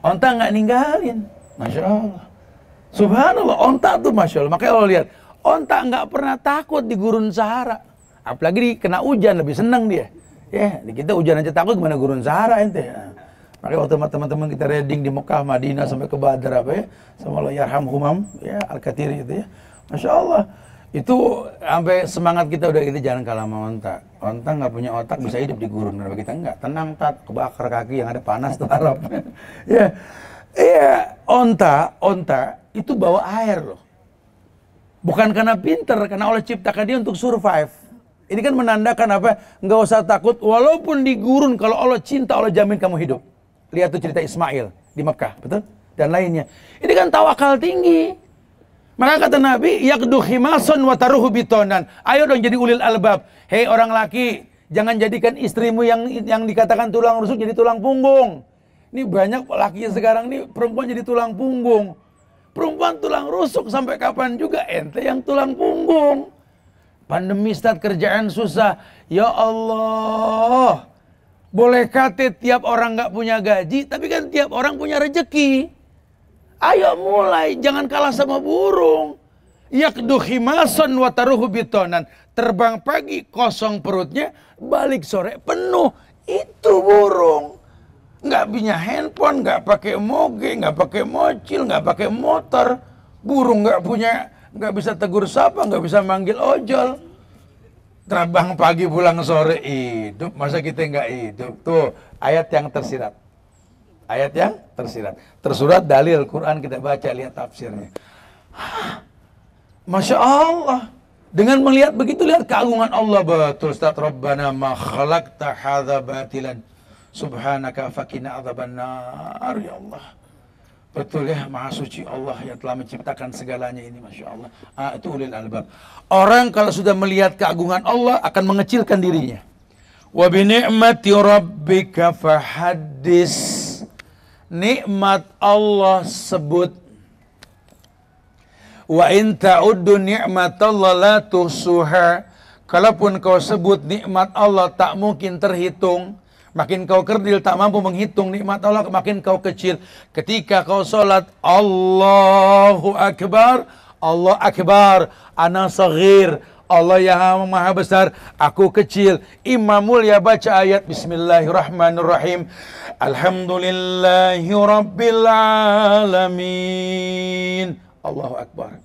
Ontak nggak ninggalin. Masya Allah. Subhanallah, onta tuh Masya Allah. Makanya Allah lihat, onta nggak pernah takut di gurun Sahara. Apalagi di, kena hujan, lebih seneng dia. Ya, di kita hujan aja takut gimana gurun Sahara ente. Ya. Makanya waktu teman-teman kita reading di Mekah, Madinah sampai ke Badar apa ya, sama Allah Yarham Humam ya Al katir itu ya, masya Allah itu sampai semangat kita udah gitu jangan kalah sama onta. Onta nggak punya otak bisa hidup di gurun, kenapa kita nggak? Tenang tat, kebakar kaki yang ada panas terharap. *laughs* ya, iya onta, onta itu bawa air loh. Bukan karena pinter, karena Allah ciptakan dia untuk survive. Ini kan menandakan apa? Nggak usah takut, walaupun di gurun, kalau Allah cinta, Allah jamin kamu hidup. Lihat tuh cerita Ismail di Mekah, betul? Dan lainnya. Ini kan tawakal tinggi. Maka kata Nabi, yakdu himason wataruhu bitonan. Ayo dong jadi ulil albab. Hei orang laki, jangan jadikan istrimu yang yang dikatakan tulang rusuk jadi tulang punggung. Ini banyak laki sekarang nih perempuan jadi tulang punggung. Perempuan tulang rusuk sampai kapan juga ente yang tulang punggung. Pandemi start kerjaan susah. Ya Allah. Boleh kata tiap orang nggak punya gaji, tapi kan tiap orang punya rejeki. Ayo mulai, jangan kalah sama burung. yakduhimason wataruhu bitonan. Terbang pagi kosong perutnya, balik sore penuh. Itu burung nggak punya handphone, nggak pakai moge, nggak pakai mocil, nggak pakai motor, burung nggak punya, nggak bisa tegur sapa, nggak bisa manggil ojol. Terbang pagi pulang sore hidup, masa kita nggak hidup? Tuh ayat yang tersirat, ayat yang tersirat, tersurat dalil Quran kita baca lihat tafsirnya. Masya Allah, dengan melihat begitu lihat keagungan Allah betul Ustaz Rabbana ma khalaqta hadza batilan Subhanaka fakina azaban nar ya Allah. Betul ya, maha suci Allah yang telah menciptakan segalanya ini, Masya Allah. Ah, itu ulil albab. Orang kalau sudah melihat keagungan Allah akan mengecilkan dirinya. Wa bi ni'mati rabbika fahaddis. Nikmat Allah sebut. Wa in ta'uddu allah la tuhsuha. Kalaupun kau sebut nikmat Allah tak mungkin terhitung Makin kau kerdil tak mampu menghitung nikmat Allah, makin kau kecil. Ketika kau sholat, Allahu Akbar, Allah Akbar, Ana Saghir, Allah yang maha besar, aku kecil. Imam mulia baca ayat Bismillahirrahmanirrahim. Alhamdulillahi Rabbil Alamin. Allahu Akbar.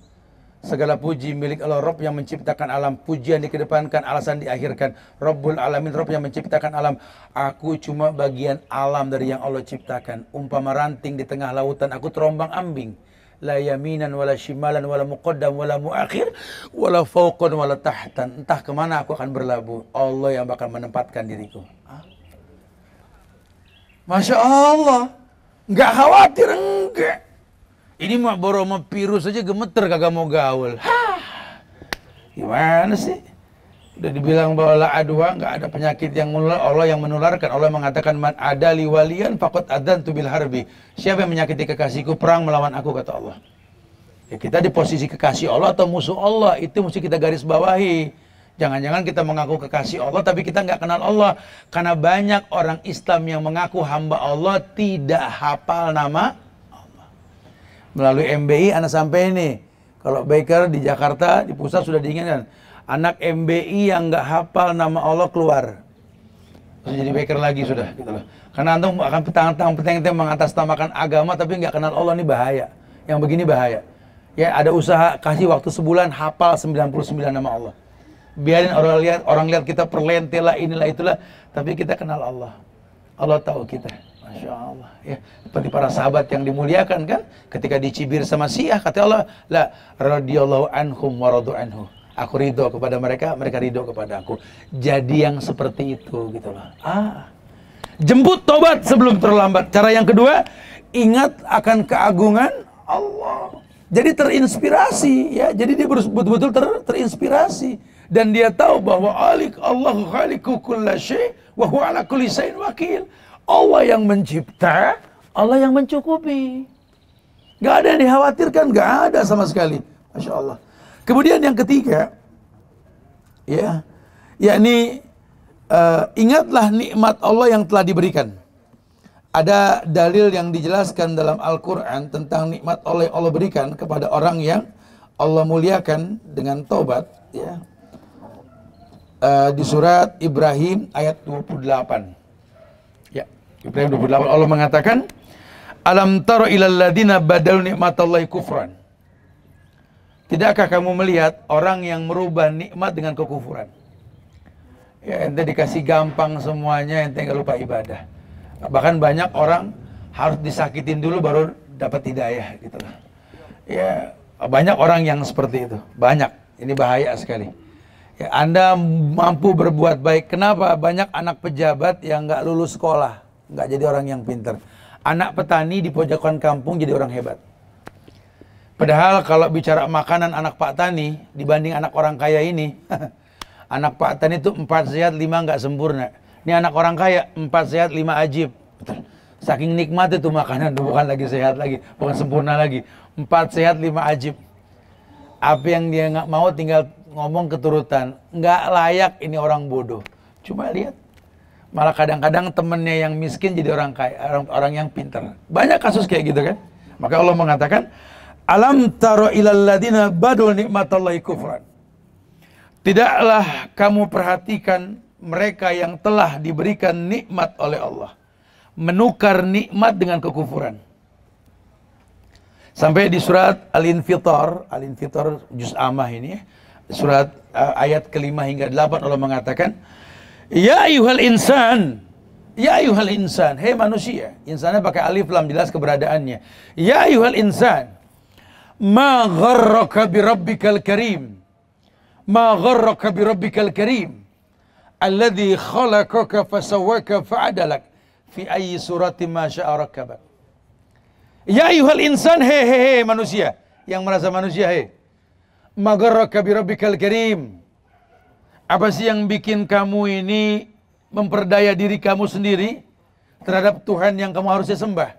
Segala puji milik Allah Rob yang menciptakan alam. Pujian dikedepankan, alasan diakhirkan. Rabbul alamin, Rob yang menciptakan alam. Aku cuma bagian alam dari yang Allah ciptakan. Umpama ranting di tengah lautan, aku terombang ambing. La yaminan wala shimalan wala muqaddam wala muakhir wala fauqan wala tahtan. Entah kemana aku akan berlabuh. Allah yang bakal menempatkan diriku. Masya Allah. Nggak khawatir, enggak. Ini mak boro sama piru aja gemeter kagak mau gaul. Hah. Gimana sih? Udah dibilang bahwa la adwa nggak ada penyakit yang menular, Allah yang menularkan. Allah mengatakan man ada liwalian fakot adan tubil harbi. Siapa yang menyakiti kekasihku perang melawan aku kata Allah. Ya, kita di posisi kekasih Allah atau musuh Allah itu mesti kita garis bawahi. Jangan-jangan kita mengaku kekasih Allah tapi kita nggak kenal Allah karena banyak orang Islam yang mengaku hamba Allah tidak hafal nama melalui MBI anak sampai ini. Kalau Baker di Jakarta, di pusat sudah diingatkan Anak MBI yang nggak hafal nama Allah keluar. Terus jadi Baker lagi sudah. Gitu Karena Antum akan petang-petang petang peteng mengatasnamakan agama tapi nggak kenal Allah ini bahaya. Yang begini bahaya. Ya ada usaha kasih waktu sebulan hafal 99 nama Allah. Biarin orang lihat orang lihat kita perlentela inilah itulah tapi kita kenal Allah. Allah tahu kita. Masya Allah. Ya, seperti para sahabat yang dimuliakan kan, ketika dicibir sama Syiah kata Allah, la radhiyallahu anhum wa radu anhu. Aku ridho kepada mereka, mereka ridho kepada aku. Jadi yang seperti itu gitu loh. Ah. Jemput tobat sebelum terlambat. Cara yang kedua, ingat akan keagungan Allah. Jadi terinspirasi ya. Jadi dia betul-betul ter, terinspirasi dan dia tahu bahwa alik Allahu khaliqu kulli wa huwa ala kulli syai'in wakil. Allah yang mencipta, Allah yang mencukupi. Gak ada yang dikhawatirkan, gak ada sama sekali. Masya Allah. Kemudian yang ketiga, ya, yakni uh, ingatlah nikmat Allah yang telah diberikan. Ada dalil yang dijelaskan dalam Al-Quran tentang nikmat Allah yang Allah berikan kepada orang yang Allah muliakan dengan tobat. Ya. Uh, di surat Ibrahim ayat 28. Ibrahim 28 Allah mengatakan Alam taro ilal ladina badal nikmatallahi kufran. Tidakkah kamu melihat orang yang merubah nikmat dengan kekufuran? Ya ente dikasih gampang semuanya, ente nggak lupa ibadah. Bahkan banyak orang harus disakitin dulu baru dapat hidayah gitu Ya banyak orang yang seperti itu, banyak. Ini bahaya sekali. Ya, anda mampu berbuat baik. Kenapa banyak anak pejabat yang nggak lulus sekolah? nggak jadi orang yang pinter. Anak petani di pojokan kampung jadi orang hebat. Padahal kalau bicara makanan anak Pak Tani dibanding anak orang kaya ini, *laughs* anak Pak Tani itu empat sehat lima nggak sempurna. Ini anak orang kaya empat sehat lima ajib. Saking nikmat itu makanan tuh bukan lagi sehat lagi, bukan sempurna lagi. Empat sehat lima ajib. Apa yang dia nggak mau tinggal ngomong keturutan. Nggak layak ini orang bodoh. Cuma lihat Malah kadang-kadang temennya yang miskin jadi orang kaya, orang, orang yang pintar. Banyak kasus kayak gitu kan. Maka Allah mengatakan, Alam taro ilal ladina badul nikmatallahi kufran. Tidaklah kamu perhatikan mereka yang telah diberikan nikmat oleh Allah. Menukar nikmat dengan kekufuran. Sampai di surat Al-Infitar, Al-Infitar juz amah ini, surat eh, ayat kelima hingga delapan Allah mengatakan, Ya ayuhal insan. Ya ayuhal insan. Hei manusia. Insannya pakai alif lam jelas keberadaannya. Ya ayuhal insan. Ma gharraka bi rabbikal karim. Ma gharraka bi rabbikal karim. Alladhi khalakaka fasawaka fa'adalak. Fi ayyi surati ma sya'arakabak. Ya ayuhal insan. Hei hei hei manusia. Yang merasa manusia hei. Ma gharraka rabbikal karim. Apa sih yang bikin kamu ini memperdaya diri kamu sendiri terhadap Tuhan yang kamu harusnya sembah?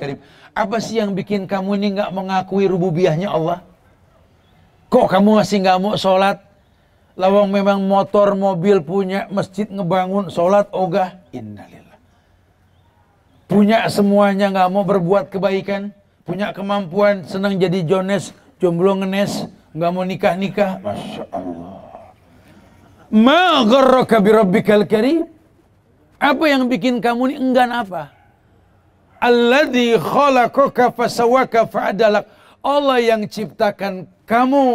karim. Apa sih yang bikin kamu ini nggak mengakui rububiahnya Allah? Kok kamu masih nggak mau sholat? Lawang memang motor, mobil punya, masjid ngebangun, sholat ogah. Innalillah. Punya semuanya nggak mau berbuat kebaikan. Punya kemampuan, senang jadi jones, jomblo ngenes, nggak mau nikah-nikah. Masya Allah. Ma gharraka birabbikal karim? Apa yang bikin kamu ini enggan apa? Alladhi khalaqaka fasawaka fa'adalak. Allah yang ciptakan kamu,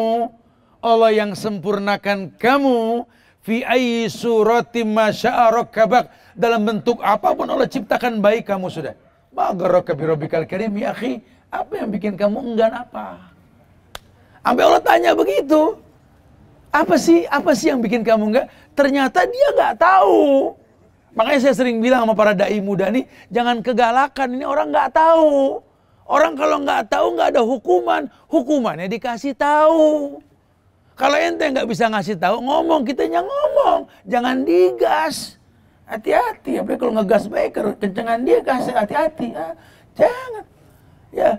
Allah yang sempurnakan kamu fi ayyi suratin masya'arakabak dalam bentuk apapun Allah ciptakan baik kamu sudah. Ma gharraka birabbikal karim ya akhi? Apa yang bikin kamu enggan apa? Sampai Allah tanya begitu. Apa sih apa sih yang bikin kamu enggak Ternyata dia nggak tahu. Makanya saya sering bilang sama para dai muda nih, jangan kegalakan ini orang nggak tahu. Orang kalau nggak tahu nggak ada hukuman, hukumannya dikasih tahu. Kalau ente nggak bisa ngasih tahu, ngomong kita kitanya ngomong, jangan digas. Hati-hati, apalagi kalau ngegas baik, kencengan dia kasih hati-hati. Ah, jangan. Ya,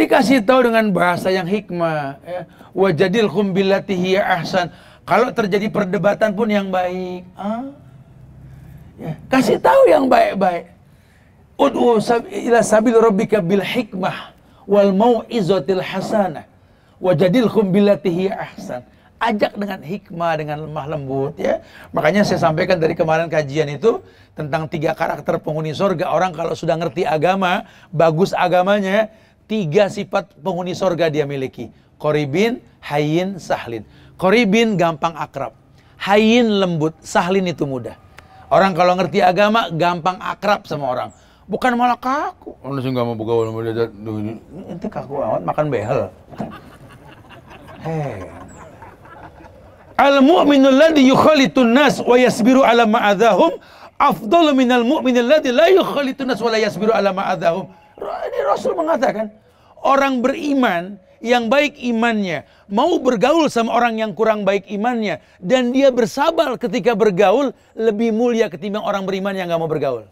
Dikasih tahu dengan bahasa yang hikmah. Ya. Wajadil kumbillati ahsan. Kalau terjadi perdebatan pun yang baik. Ah. Ya. Kasih tahu yang baik-baik. Udhu ila sabil rabbika bil hikmah wal mau'izatil hasanah. Wajadil kumbillati ahsan. Ajak dengan hikmah, dengan lemah lembut ya. Makanya saya sampaikan dari kemarin kajian itu tentang tiga karakter penghuni surga. Orang kalau sudah ngerti agama, bagus agamanya, Tiga sifat penghuni sorga dia miliki. Koribin, hayin, sahlin. Koribin gampang akrab. Hayin lembut, sahlin itu mudah. Orang kalau ngerti agama gampang akrab sama orang. Bukan malah kaku. Orang oh, sih gak mau buka walaupun dia. Itu kaku amat makan behel. Hei. Al mu'minul yukhalitun nas wa yasbiru ala ma'adahum afdol minal mu'minil la yukhalitun nas wa la yasbiru ala ma'adahum. Ini Rasul mengatakan, orang beriman yang baik imannya, mau bergaul sama orang yang kurang baik imannya, dan dia bersabar ketika bergaul lebih mulia ketimbang orang beriman yang nggak mau bergaul.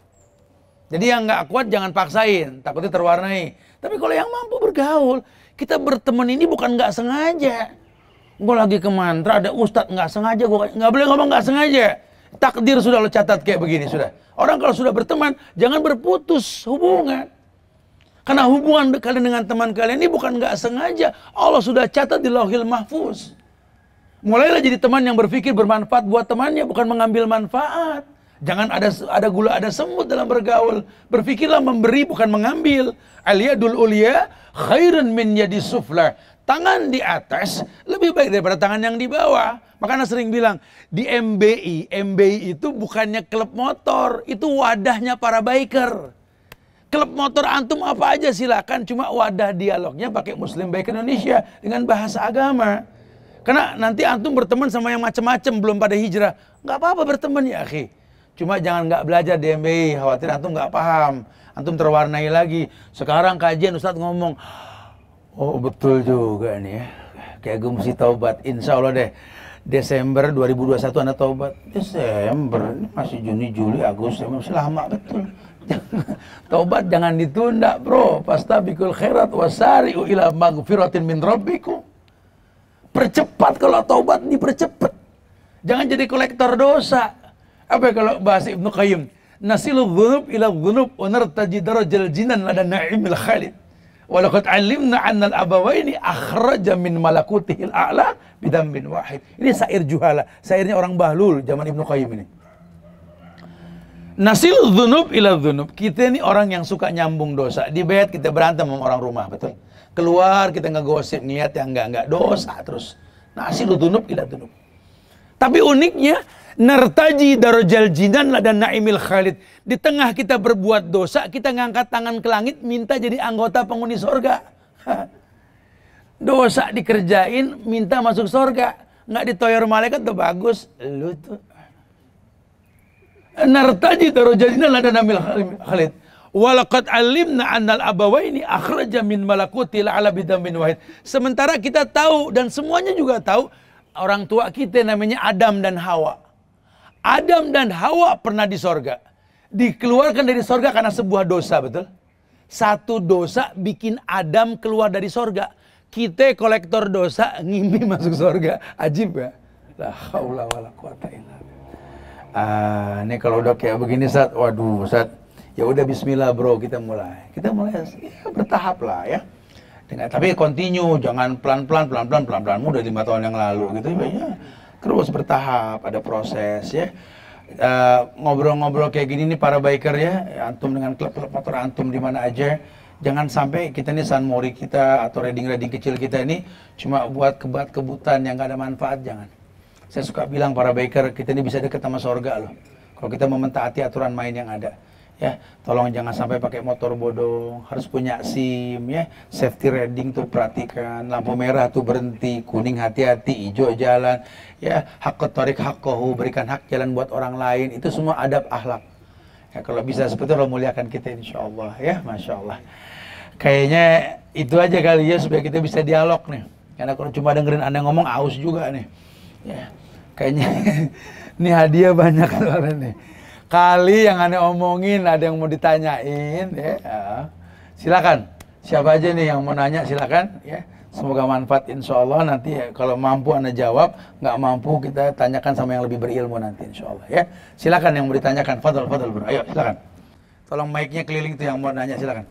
Jadi yang nggak kuat jangan paksain, takutnya terwarnai. Tapi kalau yang mampu bergaul, kita berteman ini bukan nggak sengaja. Gue lagi ke mantra, ada ustadz nggak sengaja, gue nggak boleh ngomong nggak sengaja. Takdir sudah lo catat kayak begini sudah. Orang kalau sudah berteman, jangan berputus hubungan. Karena hubungan kalian dengan teman kalian ini bukan nggak sengaja. Allah sudah catat di lauhil mahfuz. Mulailah jadi teman yang berpikir bermanfaat buat temannya, bukan mengambil manfaat. Jangan ada ada gula ada semut dalam bergaul. Berpikirlah memberi bukan mengambil. Aliyadul ulia khairan min yadi sufla. Tangan di atas lebih baik daripada tangan yang di bawah. Makanya sering bilang di MBI, MBI itu bukannya klub motor, itu wadahnya para biker. Klub motor antum apa aja silakan, cuma wadah dialognya pakai Muslim Baik Indonesia dengan bahasa agama. Karena nanti antum berteman sama yang macam-macam belum pada hijrah, nggak apa-apa berteman ya, akhi. Cuma jangan nggak belajar DMI, khawatir antum nggak paham, antum terwarnai lagi. Sekarang kajian Ustadz ngomong, oh betul juga nih ya, kayak gue mesti taubat, insya Allah deh. Desember 2021 Anda taubat. Desember, masih Juni, Juli, Agustus, masih lama betul. *laughs* Taubat jangan ditunda, bro. Pastabikul khairat wasari'u ila magfiratin min rabbikum. Percepat kalau taubat dipercepat. Jangan jadi kolektor dosa. Apa kalau bahasa Ibnu Qayyim? Nasilu dhunub ila dhunub wa nartaji darajal jinan lada na'imil khalid. Walaqad alimna al abawaini akhraja min malakutihil a'la bidambin wahid. Ini syair juhala, syairnya orang Bahlul zaman Ibnu Qayyim ini. Nasil dhunub ila dhunub. Kita ini orang yang suka nyambung dosa. Di bed kita berantem sama orang rumah, betul? Keluar kita ngegosip, niat yang enggak-enggak. Dosa terus. Nasil dhunub ila dhunub. Tapi uniknya, nartaji darajal jinan dan naimil khalid. Di tengah kita berbuat dosa, kita ngangkat tangan ke langit, minta jadi anggota penghuni sorga. *laughs* dosa dikerjain, minta masuk sorga. Nggak ditoyor malaikat tuh bagus. Lu tuh nartaji darajatina ladana mil Khalid. Walaqad alimna annal abawaini akhraja min malakutil ala bidamin wahid. Sementara kita tahu dan semuanya juga tahu orang tua kita namanya Adam dan Hawa. Adam dan Hawa pernah di sorga. Dikeluarkan dari sorga karena sebuah dosa, betul? Satu dosa bikin Adam keluar dari sorga. Kita kolektor dosa ngimpi masuk sorga. Ajib ya? La haula wala Ah, nih uh, kalau udah kayak begini saat waduh saat ya udah Bismillah bro kita mulai kita mulai ya, bertahap lah ya Dengan, tapi continue jangan pelan pelan pelan pelan pelan pelan udah lima tahun yang lalu gitu ya, ya. terus bertahap ada proses ya ah, ngobrol-ngobrol uh, kayak gini nih para biker ya antum dengan klub-klub motor antum di mana aja jangan sampai kita nih Mori kita atau riding-riding kecil kita ini cuma buat kebat kebutan yang gak ada manfaat jangan saya suka bilang para baker kita ini bisa dekat sama sorga loh. Kalau kita mementaati aturan main yang ada. Ya, tolong jangan sampai pakai motor bodong, harus punya SIM ya. Safety riding tuh perhatikan, lampu merah tuh berhenti, kuning hati-hati, hijau jalan. Ya, hak kotorik hak kohu, berikan hak jalan buat orang lain. Itu semua adab akhlak. Ya, kalau bisa seperti itu, muliakan kita insya Allah ya, masya Allah. Kayaknya itu aja kali ya supaya kita bisa dialog nih. Karena kalau cuma dengerin Anda ngomong aus juga nih. Ya, kayaknya *laughs* ini hadiah banyak luaran *laughs* nih. Kali yang aneh omongin ada yang mau ditanyain, ya. silakan. Siapa aja nih yang mau nanya silakan, ya. Semoga manfaat insya Allah nanti ya, kalau mampu anda jawab, nggak mampu kita tanyakan sama yang lebih berilmu nanti insya Allah ya. Silakan yang mau ditanyakan, Fadl, Fadl bro, ayo silakan. Tolong mic-nya keliling tuh yang mau nanya silakan.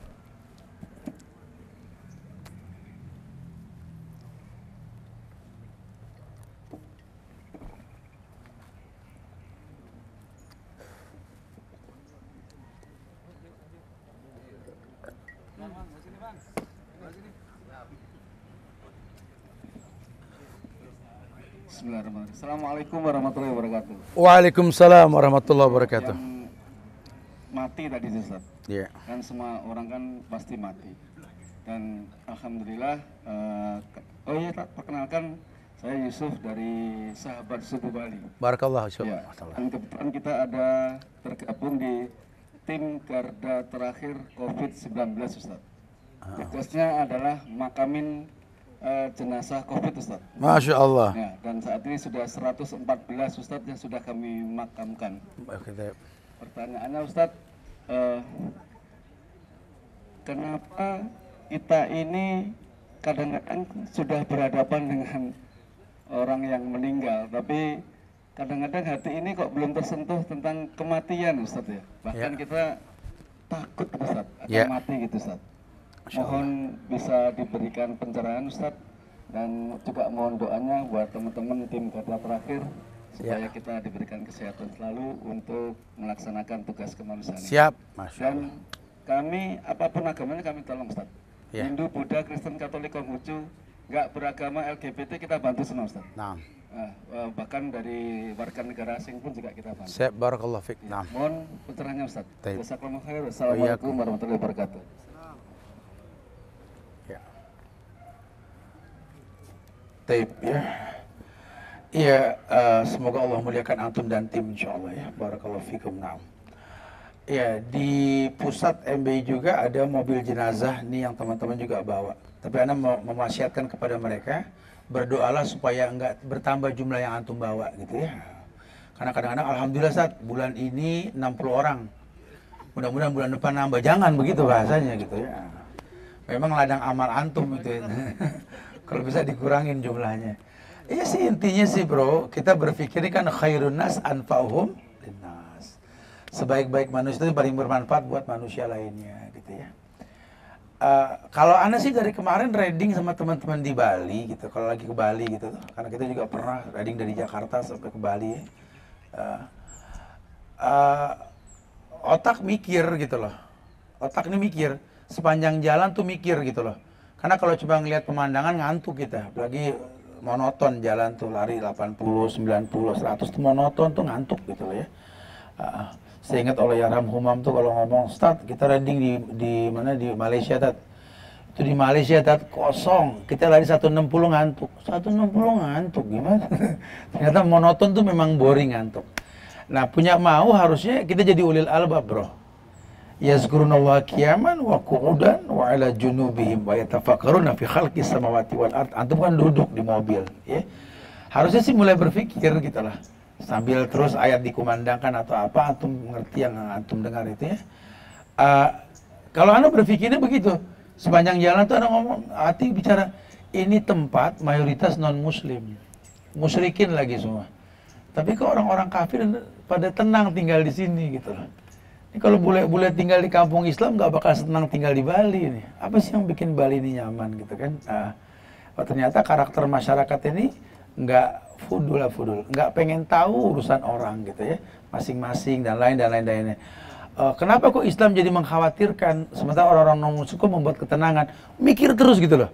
Assalamualaikum warahmatullahi wabarakatuh. Waalaikumsalam warahmatullahi wabarakatuh. Yang mati tadi Ustaz. Iya. Yeah. Kan semua orang kan pasti mati. Dan alhamdulillah uh, oh iya perkenalkan saya Yusuf dari Sahabat Subuh Bali. Barakallah ya. Dan kebetulan kita ada tergabung di tim garda terakhir COVID-19 Ustaz. Ah. Tugasnya adalah makamin Eh, jenazah COVID Ustaz. Masya Allah. Ya, dan saat ini sudah 114 Ustaz yang sudah kami makamkan. Pertanyaannya Ustaz, eh, kenapa kita ini kadang-kadang sudah berhadapan dengan orang yang meninggal, tapi kadang-kadang hati ini kok belum tersentuh tentang kematian Ustaz ya. Bahkan ya. kita takut Ustaz akan ya. mati gitu Ustaz mohon bisa diberikan pencerahan Ustaz dan juga mohon doanya buat teman-teman tim kota terakhir supaya ya. kita diberikan kesehatan selalu untuk melaksanakan tugas kemanusiaan. Siap, Masya Dan kami apapun agamanya kami tolong Ustaz. Ya. Hindu, Buddha, Kristen, Katolik, Konghucu, nggak beragama LGBT kita bantu semua Ustaz. Nah. Nah, bahkan dari warga negara asing pun juga kita bantu. Siap, Barakallah Fik. Ya, mohon pencerahannya Ustaz. Wassalamualaikum warahmatullahi wabarakatuh. Taib ya. Iya, uh, semoga Allah muliakan antum dan tim insya Allah ya. Barakallahu fikum na'am. Ya, di pusat MBI juga ada mobil jenazah nih yang teman-teman juga bawa. Tapi Anda memasyatkan kepada mereka, berdoalah supaya enggak bertambah jumlah yang antum bawa gitu ya. Karena kadang-kadang alhamdulillah saat bulan ini 60 orang. Mudah-mudahan bulan depan nambah. Jangan begitu bahasanya gitu ya. Memang ladang amal antum itu. Ya. *laughs* Kalau bisa dikurangin jumlahnya. Iya sih intinya sih bro, kita berpikir ini kan khairun nas anfa'uhum linnas. Sebaik-baik manusia itu paling bermanfaat buat manusia lainnya gitu ya. Uh, kalau Anda sih dari kemarin riding sama teman-teman di Bali gitu, kalau lagi ke Bali gitu, karena kita juga pernah riding dari Jakarta sampai ke Bali Uh, uh, otak mikir gitu loh, otak ini mikir, sepanjang jalan tuh mikir gitu loh karena kalau cuma ngelihat pemandangan ngantuk kita, apalagi monoton jalan tuh lari 80, 90, 100 tuh monoton tuh ngantuk gitu loh ya. Uh, saya ingat oleh Yaram Humam tuh kalau ngomong start kita landing di di mana di Malaysia tat itu di Malaysia tat kosong kita lari 160 ngantuk 160 ngantuk gimana *laughs* ternyata monoton tuh memang boring ngantuk nah punya mau harusnya kita jadi ulil albab bro Allah qiyaman wa qu'udan wa ala junubihim wa yatafakkaruna fi khalqis samawati wal ard. Antum kan duduk di mobil, ya. Harusnya sih mulai berpikir gitu lah. Sambil terus ayat dikumandangkan atau apa antum mengerti yang antum dengar itu ya. Uh, kalau anda berpikirnya begitu, sepanjang jalan tuh anda ngomong hati bicara ini tempat mayoritas non muslim, musyrikin lagi semua. Tapi kok orang-orang kafir pada tenang tinggal di sini gitu loh. Ini kalau iya, boleh-boleh iya. tinggal di kampung Islam nggak bakal senang tinggal di Bali ini. Apa sih yang bikin Bali ini nyaman gitu kan? Nah, oh, ternyata karakter masyarakat ini nggak fudul lah fudul, nggak pengen tahu urusan orang gitu ya, masing-masing dan lain dan lain dan lainnya. Eh, kenapa kok Islam jadi mengkhawatirkan sementara orang-orang non muslim membuat ketenangan? Mikir terus gitu loh.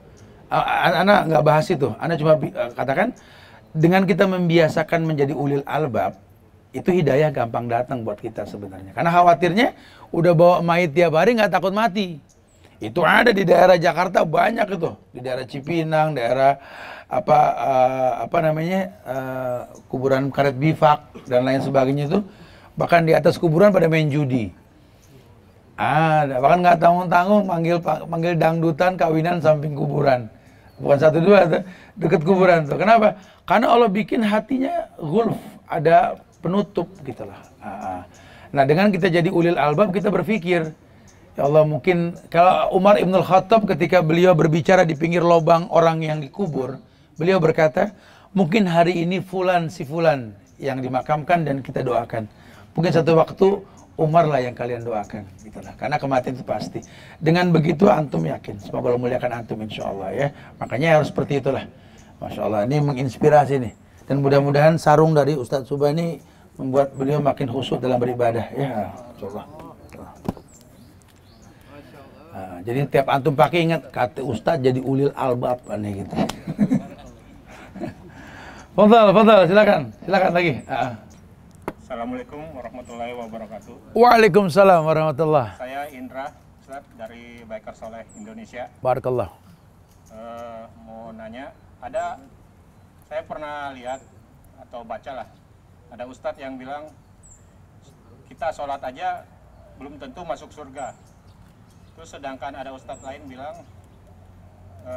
Uh, anak nggak bahas itu. Anak cuma eh, katakan dengan kita membiasakan menjadi ulil albab, itu hidayah gampang datang buat kita sebenarnya. Karena khawatirnya udah bawa mayit tiap hari nggak takut mati. Itu ada di daerah Jakarta banyak itu, di daerah Cipinang, daerah apa uh, apa namanya uh, kuburan karet bivak dan lain sebagainya itu. Bahkan di atas kuburan pada main judi. ah bahkan nggak tanggung-tanggung manggil manggil dangdutan kawinan samping kuburan. Bukan satu dua, deket kuburan tuh. Kenapa? Karena Allah bikin hatinya gulf, ada penutup gitulah. Ah, ah. Nah dengan kita jadi ulil albab kita berpikir ya Allah mungkin kalau Umar ibnul Khattab ketika beliau berbicara di pinggir lubang orang yang dikubur beliau berkata mungkin hari ini fulan si fulan yang dimakamkan dan kita doakan mungkin satu waktu Umar lah yang kalian doakan gitulah karena kematian itu pasti dengan begitu antum yakin semoga Allah muliakan antum insya Allah ya makanya harus seperti itulah masya Allah ini menginspirasi nih dan mudah-mudahan sarung dari Ustadz Subah ini membuat beliau makin khusyuk dalam beribadah ya Allah. Nah, jadi tiap antum pakai ingat kata Ustadz jadi ulil albab aneh gitu. *laughs* Fadal, fadal, silakan, silakan lagi. Uh. Assalamualaikum warahmatullahi wabarakatuh. Waalaikumsalam warahmatullah. Saya Indra Ustaz dari Biker Soleh Indonesia. Barakallah. Uh, mau nanya, ada saya pernah lihat atau bacalah ada ustadz yang bilang kita sholat aja belum tentu masuk surga terus sedangkan ada ustadz lain bilang e,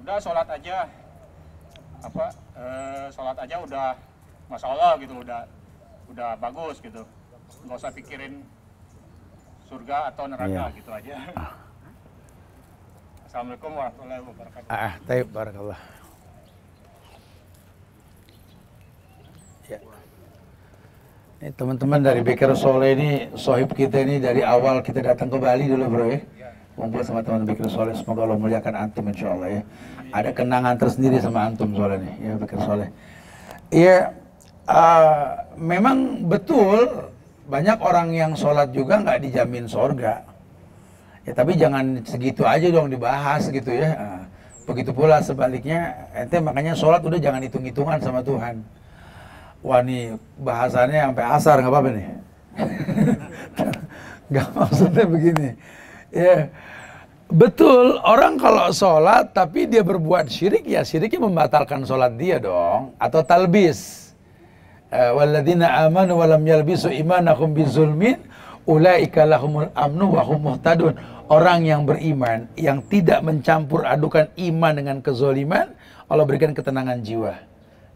udah sholat aja apa e, sholat aja udah masalah gitu udah udah bagus gitu nggak usah pikirin surga atau neraka iya. gitu aja ah. Assalamualaikum warahmatullahi wabarakatuh ah, ah barakallah Ya. Ini teman-teman dari Beker Soleh ini, sohib kita ini dari awal kita datang ke Bali dulu bro ya. Kumpul sama teman Beker Soleh, semoga Allah muliakan antum insya Allah ya. Ada kenangan tersendiri sama antum Soleh nih, ya Beker Soleh. Ya, uh, eh, memang betul banyak orang yang sholat juga nggak dijamin sorga. Ya tapi jangan segitu aja dong dibahas gitu ya. Eh, begitu pula sebaliknya, ente makanya sholat udah jangan hitung-hitungan sama Tuhan wah ini bahasannya sampai asar nggak apa-apa nih. *laughs* nggak maksudnya begini. Ya, betul orang kalau sholat tapi dia berbuat syirik ya syiriknya membatalkan sholat dia dong atau talbis. Eh, Waladina amanu walam yalbisu imanakum bizulmin ulaika lahumul amnu wa hum muhtadun. Orang yang beriman, yang tidak mencampur adukan iman dengan kezoliman, Allah berikan ketenangan jiwa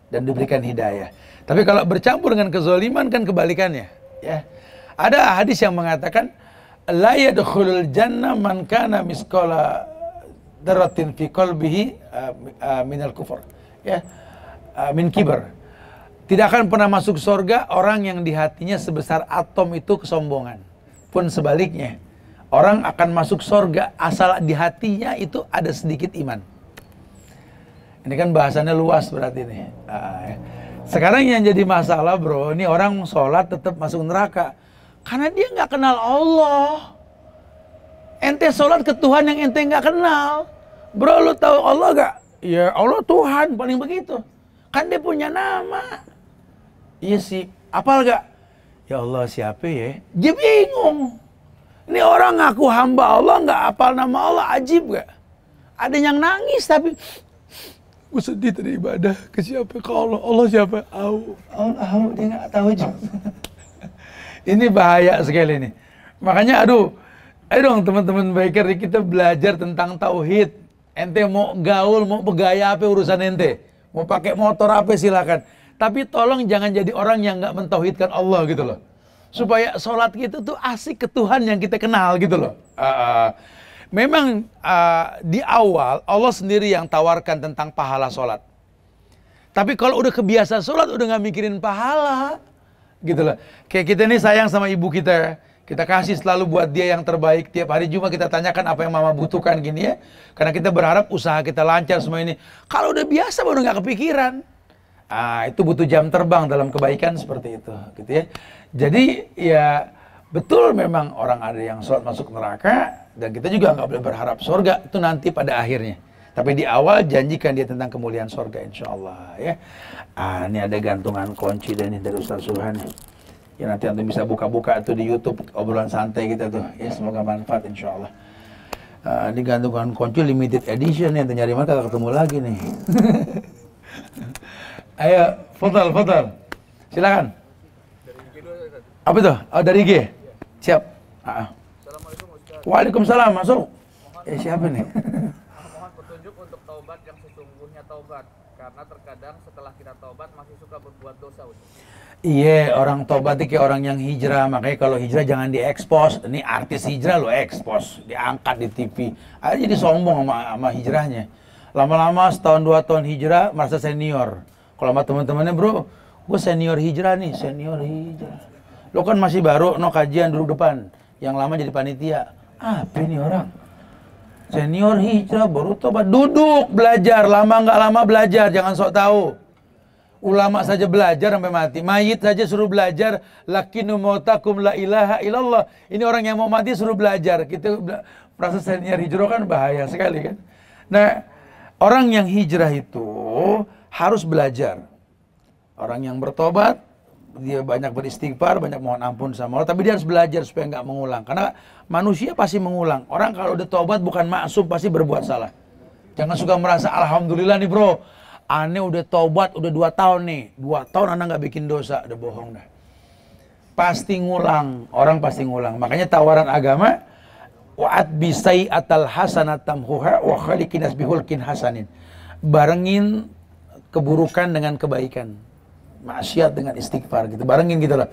dan diberikan hidayah. Tapi kalau bercampur dengan kezoliman kan kebalikannya. Ya. Ada hadis yang mengatakan la yadkhulul jannah man kana miskola daratin fi qalbihi uh, uh, kufur. Ya. Uh, min kibar. Tidak akan pernah masuk surga orang yang di hatinya sebesar atom itu kesombongan. Pun sebaliknya, orang akan masuk surga asal di hatinya itu ada sedikit iman. Ini kan bahasannya luas berarti nih. Uh, ya. Sekarang yang jadi masalah bro, ini orang sholat tetap masuk neraka. Karena dia nggak kenal Allah. Ente sholat ke Tuhan yang ente nggak kenal. Bro, lu tahu Allah gak? Ya Allah Tuhan, paling begitu. Kan dia punya nama. Iya sih, apal gak? Ya Allah siapa ya? Dia bingung. Ini orang ngaku hamba Allah nggak apal nama Allah, ajib gak? Ada yang nangis tapi gue sedih tadi ibadah ke siapa ke Allah Allah siapa au oh, oh, dia nggak tahu juga *laughs* ini bahaya sekali nih makanya aduh ayo dong teman-teman biker kita belajar tentang tauhid ente mau gaul mau pegaya apa urusan ente mau pakai motor apa silakan tapi tolong jangan jadi orang yang nggak mentauhidkan Allah gitu loh supaya sholat kita tuh asik ke Tuhan yang kita kenal gitu loh uh, uh Memang uh, di awal Allah sendiri yang tawarkan tentang pahala sholat. Tapi kalau udah kebiasa sholat udah nggak mikirin pahala, gitu loh. Kayak kita ini sayang sama ibu kita, kita kasih selalu buat dia yang terbaik tiap hari Cuma kita tanyakan apa yang mama butuhkan gini ya. Karena kita berharap usaha kita lancar semua ini. Kalau udah biasa baru nggak kepikiran. Ah, itu butuh jam terbang dalam kebaikan seperti itu, gitu ya. Jadi ya betul memang orang ada yang sholat masuk neraka dan kita juga nggak boleh berharap surga itu nanti pada akhirnya. Tapi di awal janjikan dia tentang kemuliaan surga insya Allah ya. Ah, ini ada gantungan kunci dan ini dari Ustaz Subhan. Ya nanti nanti bisa buka-buka tuh di YouTube obrolan santai kita tuh. Ya semoga manfaat insya Allah. Ah, ini gantungan kunci limited edition yang nyari mata ketemu lagi nih. *laughs* Ayo, fotal, fotal. Silakan. Apa tuh? Oh, dari G. Siap. Assalamualaikum ah, ah. Waalaikumsalam, masuk. Mohon, eh, siapa nih? mohon *laughs* petunjuk untuk taubat yang sesungguhnya taubat karena terkadang setelah kita taubat masih suka berbuat dosa Iya, orang taubat itu orang yang hijrah. Makanya kalau hijrah jangan diekspos. Ini artis hijrah loh ekspos, diangkat di TV. Akhirnya jadi sombong sama, sama hijrahnya. Lama-lama setahun dua tahun hijrah merasa senior. Kalau sama teman-temannya bro, gue senior hijrah nih, senior hijrah. Lo kan masih baru no kajian dulu depan. Yang lama jadi panitia. ah, ini orang? Senior hijrah baru tobat. Duduk belajar. Lama nggak lama belajar. Jangan sok tahu. Ulama saja belajar sampai mati. Mayit saja suruh belajar. Lakinu mautakum la ilaha illallah. Ini orang yang mau mati suruh belajar. Kita proses senior hijrah kan bahaya sekali kan. Nah, orang yang hijrah itu harus belajar. Orang yang bertobat dia banyak beristighfar, banyak mohon ampun sama Allah, tapi dia harus belajar supaya nggak mengulang. Karena manusia pasti mengulang. Orang kalau udah tobat bukan maksum pasti berbuat salah. Jangan suka merasa alhamdulillah nih bro, aneh udah tobat udah dua tahun nih, dua tahun anak nggak bikin dosa, udah bohong dah. Pasti ngulang, orang pasti ngulang. Makanya tawaran agama, waat bisai atal hasanatamhuha wa khalikinas bihulkin hasanin. Barengin keburukan dengan kebaikan maksiat dengan istighfar gitu barengin gitu loh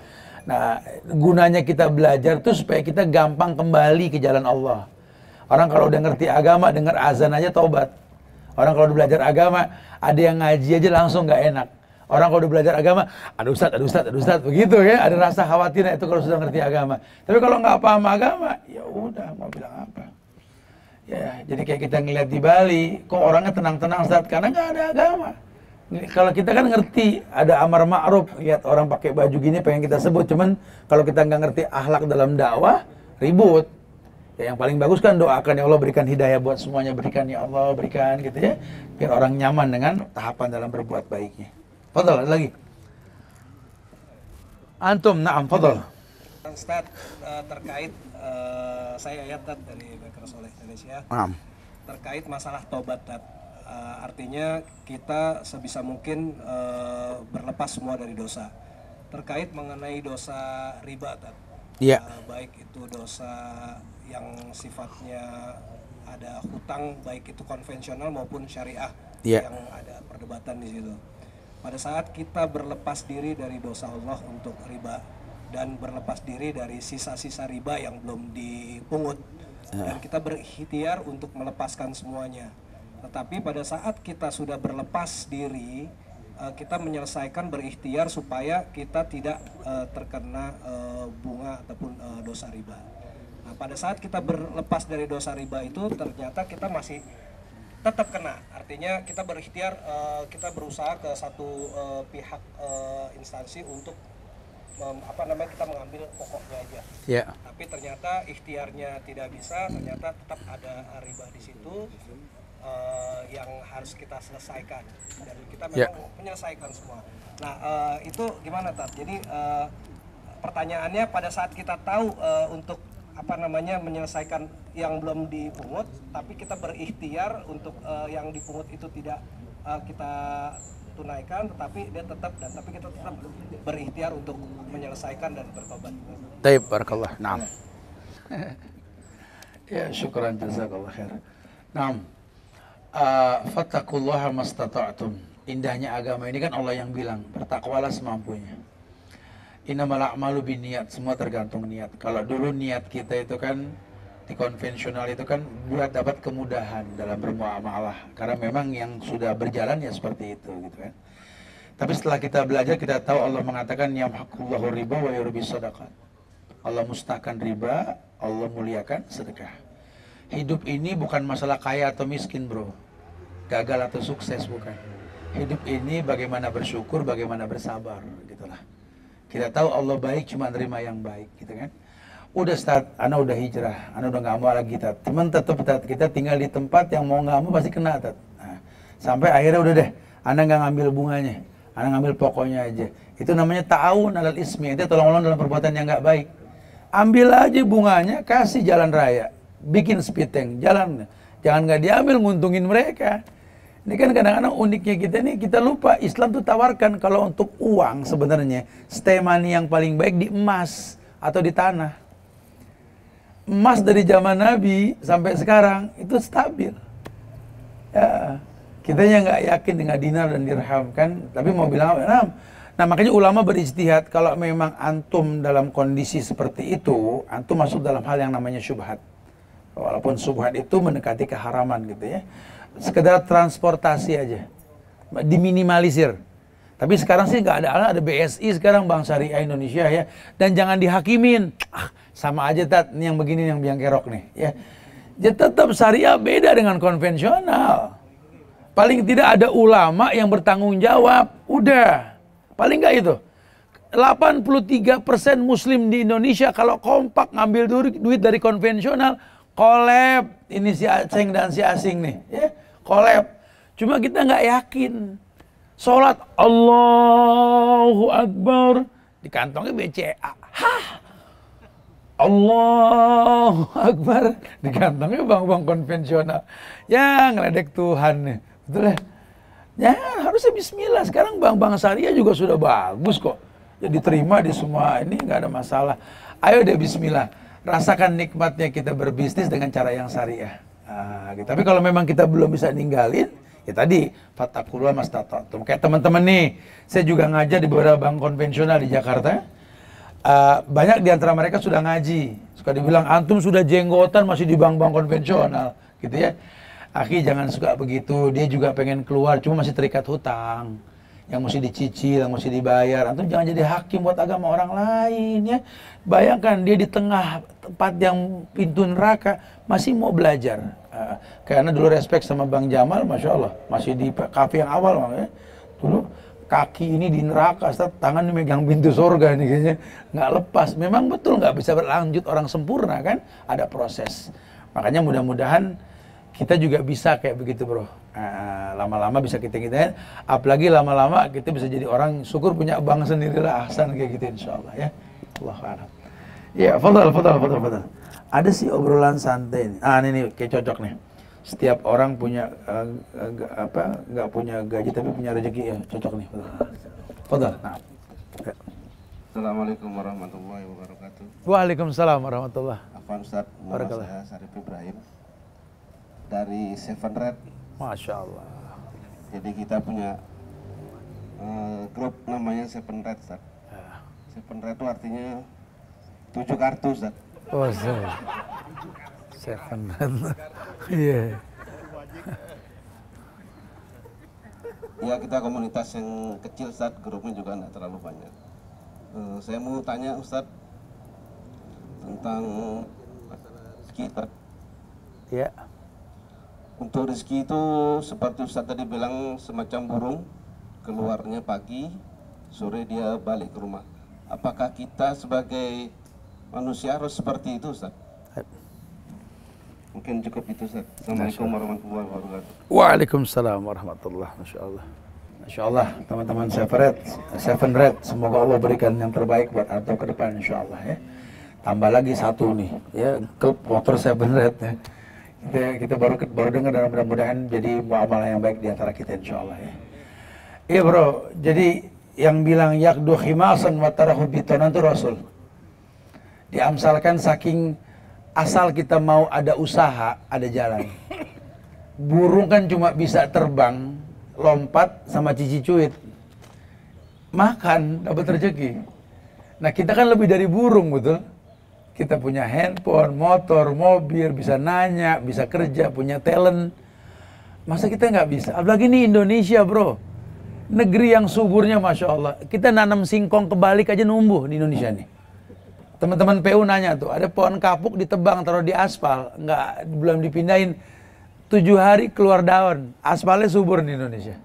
nah gunanya kita belajar tuh supaya kita gampang kembali ke jalan Allah orang kalau udah ngerti agama dengar azan aja tobat. orang kalau udah belajar agama ada yang ngaji aja langsung nggak enak Orang kalau udah belajar agama, ada ustad, ada ustad, ada ustad, begitu ya. Ada rasa khawatirnya itu kalau sudah ngerti agama. Tapi kalau nggak paham agama, ya udah mau bilang apa. Ya, jadi kayak kita ngeliat di Bali, kok orangnya tenang-tenang saat karena nggak ada agama kalau kita kan ngerti ada amar ma'ruf, lihat orang pakai baju gini pengen kita sebut. Cuman kalau kita nggak ngerti ahlak dalam dakwah, ribut. Ya, yang paling bagus kan doakan ya Allah berikan hidayah buat semuanya, berikan ya Allah, berikan gitu ya. Biar orang nyaman dengan tahapan dalam berbuat baiknya. Fadol, lagi. Antum, naam, fadol. Ustaz, eh, terkait uh, saya Ayat dari Baker Soleh Indonesia. Naam. Terkait masalah tobat, uh, artinya kita sebisa mungkin uh, berlepas semua dari dosa terkait mengenai dosa riba tadi iya. Yeah. Uh, baik itu dosa yang sifatnya ada hutang baik itu konvensional maupun syariah yeah. yang ada perdebatan di situ. Pada saat kita berlepas diri dari dosa Allah untuk riba dan berlepas diri dari sisa-sisa riba yang belum dipungut iya. dan kita berikhtiar untuk melepaskan semuanya tetapi pada saat kita sudah berlepas diri, eh, kita menyelesaikan berikhtiar supaya kita tidak eh, terkena eh, bunga ataupun dosa riba. Nah, pada saat kita berlepas dari dosa riba itu ternyata kita masih tetap kena. Artinya kita berikhtiar, kita berusaha ke satu pihak instansi untuk apa namanya kita mengambil pokoknya aja. Yeah. Tapi ternyata ikhtiarnya tidak bisa, ternyata tetap ada riba di situ uh, yang harus kita selesaikan dan kita ya. memang yeah. menyelesaikan semua. Nah uh, itu gimana tat? Jadi uh, pertanyaannya pada saat kita tahu uh, untuk apa namanya menyelesaikan yang belum dipungut, tapi kita berikhtiar untuk uh, yang dipungut itu tidak uh, kita tunaikan, tetapi dia tetap dan tapi kita tetap berikhtiar untuk menyelesaikan dan bertobat. Taib barakallah. Naam. *laughs* ya syukran jazakallah khair. Naam uh, Indahnya agama ini kan Allah yang bilang, bertakwalah semampunya. Innamal a'malu niat, semua tergantung niat. Kalau dulu niat kita itu kan di konvensional itu kan buat dapat kemudahan dalam bermuamalah karena memang yang sudah berjalan ya seperti itu gitu kan. Tapi setelah kita belajar kita tahu Allah mengatakan yamhaqullahu riba wa yurbi sadaqat. Allah mustahkan riba, Allah muliakan sedekah. Hidup ini bukan masalah kaya atau miskin, Bro gagal atau sukses bukan. Hidup ini bagaimana bersyukur, bagaimana bersabar gitulah. Kita tahu Allah baik cuma terima yang baik gitu kan. Udah start, anak udah hijrah, anak udah nggak mau lagi tat. Cuman tetap tat, kita tinggal di tempat yang mau nggak mau pasti kena tat. Nah, sampai akhirnya udah deh, anak nggak ngambil bunganya, anak ngambil pokoknya aja. Itu namanya ta'awun alal ismi, itu tolong-tolong dalam perbuatan yang nggak baik. Ambil aja bunganya, kasih jalan raya, bikin speed tank, jalan Jangan nggak diambil nguntungin mereka. Ini kan kadang-kadang uniknya kita nih, kita lupa Islam tuh tawarkan kalau untuk uang sebenarnya, stay yang paling baik di emas atau di tanah. Emas dari zaman Nabi sampai sekarang itu stabil. Ya, kita yang nggak yakin dengan dinar dan dirham kan, tapi mau bilang apa? Nah, nah makanya ulama beristihad kalau memang antum dalam kondisi seperti itu, antum masuk dalam hal yang namanya syubhat. Walaupun subhat itu mendekati keharaman gitu ya. Sekedar transportasi aja. Diminimalisir. Tapi sekarang sih nggak ada alat, ada BSI sekarang Bank Syariah Indonesia ya. Dan jangan dihakimin. Ah, sama aja tat, ini yang begini yang biang kerok nih ya. Ya tetap syariah beda dengan konvensional. Paling tidak ada ulama yang bertanggung jawab. Udah. Paling nggak itu. 83% muslim di Indonesia kalau kompak ngambil duit dari konvensional kolab ini si Aceng dan si Asing nih, ya kolab. Cuma kita nggak yakin. Sholat Allahu Akbar di kantongnya BCA. Hah? Allahu Akbar di kantongnya bank-bank konvensional. Ya ngeledek Tuhan nih, betul ya? Ya harusnya Bismillah. Sekarang bank-bank syariah juga sudah bagus kok. Jadi ya, terima di semua ini nggak ada masalah. Ayo deh Bismillah rasakan nikmatnya kita berbisnis dengan cara yang syariah. Nah, tapi kalau memang kita belum bisa ninggalin, ya tadi fatakulah mas tato. Kayak teman-teman nih, saya juga ngajar di beberapa bank konvensional di Jakarta. Uh, banyak di antara mereka sudah ngaji. Suka dibilang antum sudah jenggotan masih di bank-bank konvensional, gitu ya. Aki jangan suka begitu. Dia juga pengen keluar, cuma masih terikat hutang yang mesti dicicil, yang mesti dibayar. Antum jangan jadi hakim buat agama orang lain ya. Bayangkan dia di tengah tempat yang pintu neraka masih mau belajar. Uh, karena dulu respect sama Bang Jamal, masya Allah, masih di kafe yang awal, bang, ya. dulu kaki ini di neraka, start, tangan megang pintu surga nih kayaknya nggak lepas. Memang betul nggak bisa berlanjut orang sempurna kan, ada proses. Makanya mudah-mudahan kita juga bisa kayak begitu bro. Eh, eh, lama-lama bisa kita kita apalagi lama-lama kita bisa jadi orang syukur punya bank sendiri lah ahsan kayak gitu insya Allah ya. Allah foto Ya, foto fadal, fadal, fadal. Ada sih obrolan santai ini. Ah, ini, ini kayak cocok nih. Setiap orang punya uh, apa? Nggak punya gaji tapi punya rezeki ya, cocok nih. Fadal. Nah. Assalamualaikum warahmatullahi wabarakatuh. Waalaikumsalam warahmatullahi. Afan Ustaz, Muhammad saya Ibrahim dari Seven Red. Masya Allah. Jadi kita punya uh, grup namanya Seven Red, Ustaz. Ya. Seven Red itu artinya tujuh kartu, Ustaz. Oh, Seven Red. Iya. Ya kita komunitas yang kecil Ustaz, grupnya juga tidak terlalu banyak. Uh, saya mau tanya Ustaz tentang kita. Ya. Untuk rezeki itu seperti Ustaz tadi bilang semacam burung keluarnya pagi, sore dia balik ke rumah. Apakah kita sebagai manusia harus seperti itu Ustaz? Mungkin cukup itu Ustaz. Assalamualaikum warahmatullahi wabarakatuh. Waalaikumsalam warahmatullahi wabarakatuh. Insya Allah teman-teman Seven Red, Seven Red, semoga Allah berikan yang terbaik buat arto ke depan Insya Allah ya. Tambah lagi satu nih, ya klub motor Seven Red ya kita baru baru dengar dan mudah-mudahan jadi muamalah yang baik di antara kita insya Allah ya. Iya bro, jadi yang bilang yakdu khimasan wa tarahu bitonan itu Rasul. Diamsalkan saking asal kita mau ada usaha, ada jalan. Burung kan cuma bisa terbang, lompat sama cici cuit. Makan, dapat rezeki. Nah kita kan lebih dari burung betul kita punya handphone, motor, mobil, bisa nanya, bisa kerja, punya talent. Masa kita nggak bisa? Apalagi ini Indonesia bro. Negeri yang suburnya Masya Allah. Kita nanam singkong kebalik aja numbuh di Indonesia nih. Teman-teman PU nanya tuh, ada pohon kapuk ditebang taruh di aspal, nggak belum dipindahin. Tujuh hari keluar daun, aspalnya subur di Indonesia.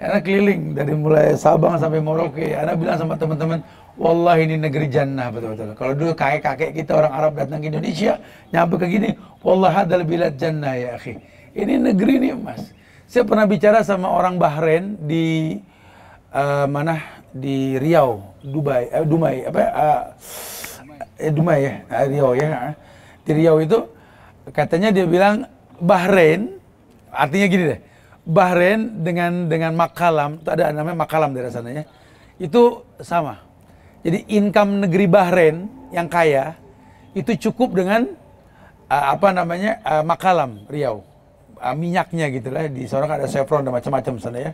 Karena keliling dari mulai Sabang sampai Merauke. Karena bilang sama teman-teman, Wallah ini negeri jannah betul-betul. Kalau dulu kakek-kakek kita orang Arab datang ke Indonesia, nyampe ke gini, Wallah hadal bilad jannah ya akhi. Ini negeri nih mas. Saya pernah bicara sama orang Bahrain di uh, mana di Riau, Dubai, eh, Dumai apa? Uh, eh, Dumai ya, uh, Riau ya. Di Riau itu katanya dia bilang Bahrain, artinya gini deh. Bahrain dengan dengan makalam, itu ada namanya makalam dari sananya. Itu sama jadi income negeri Bahrain yang kaya itu cukup dengan uh, apa namanya uh, makalam Riau, uh, minyaknya gitulah di sana kan ada Chevron dan macam-macam sana ya.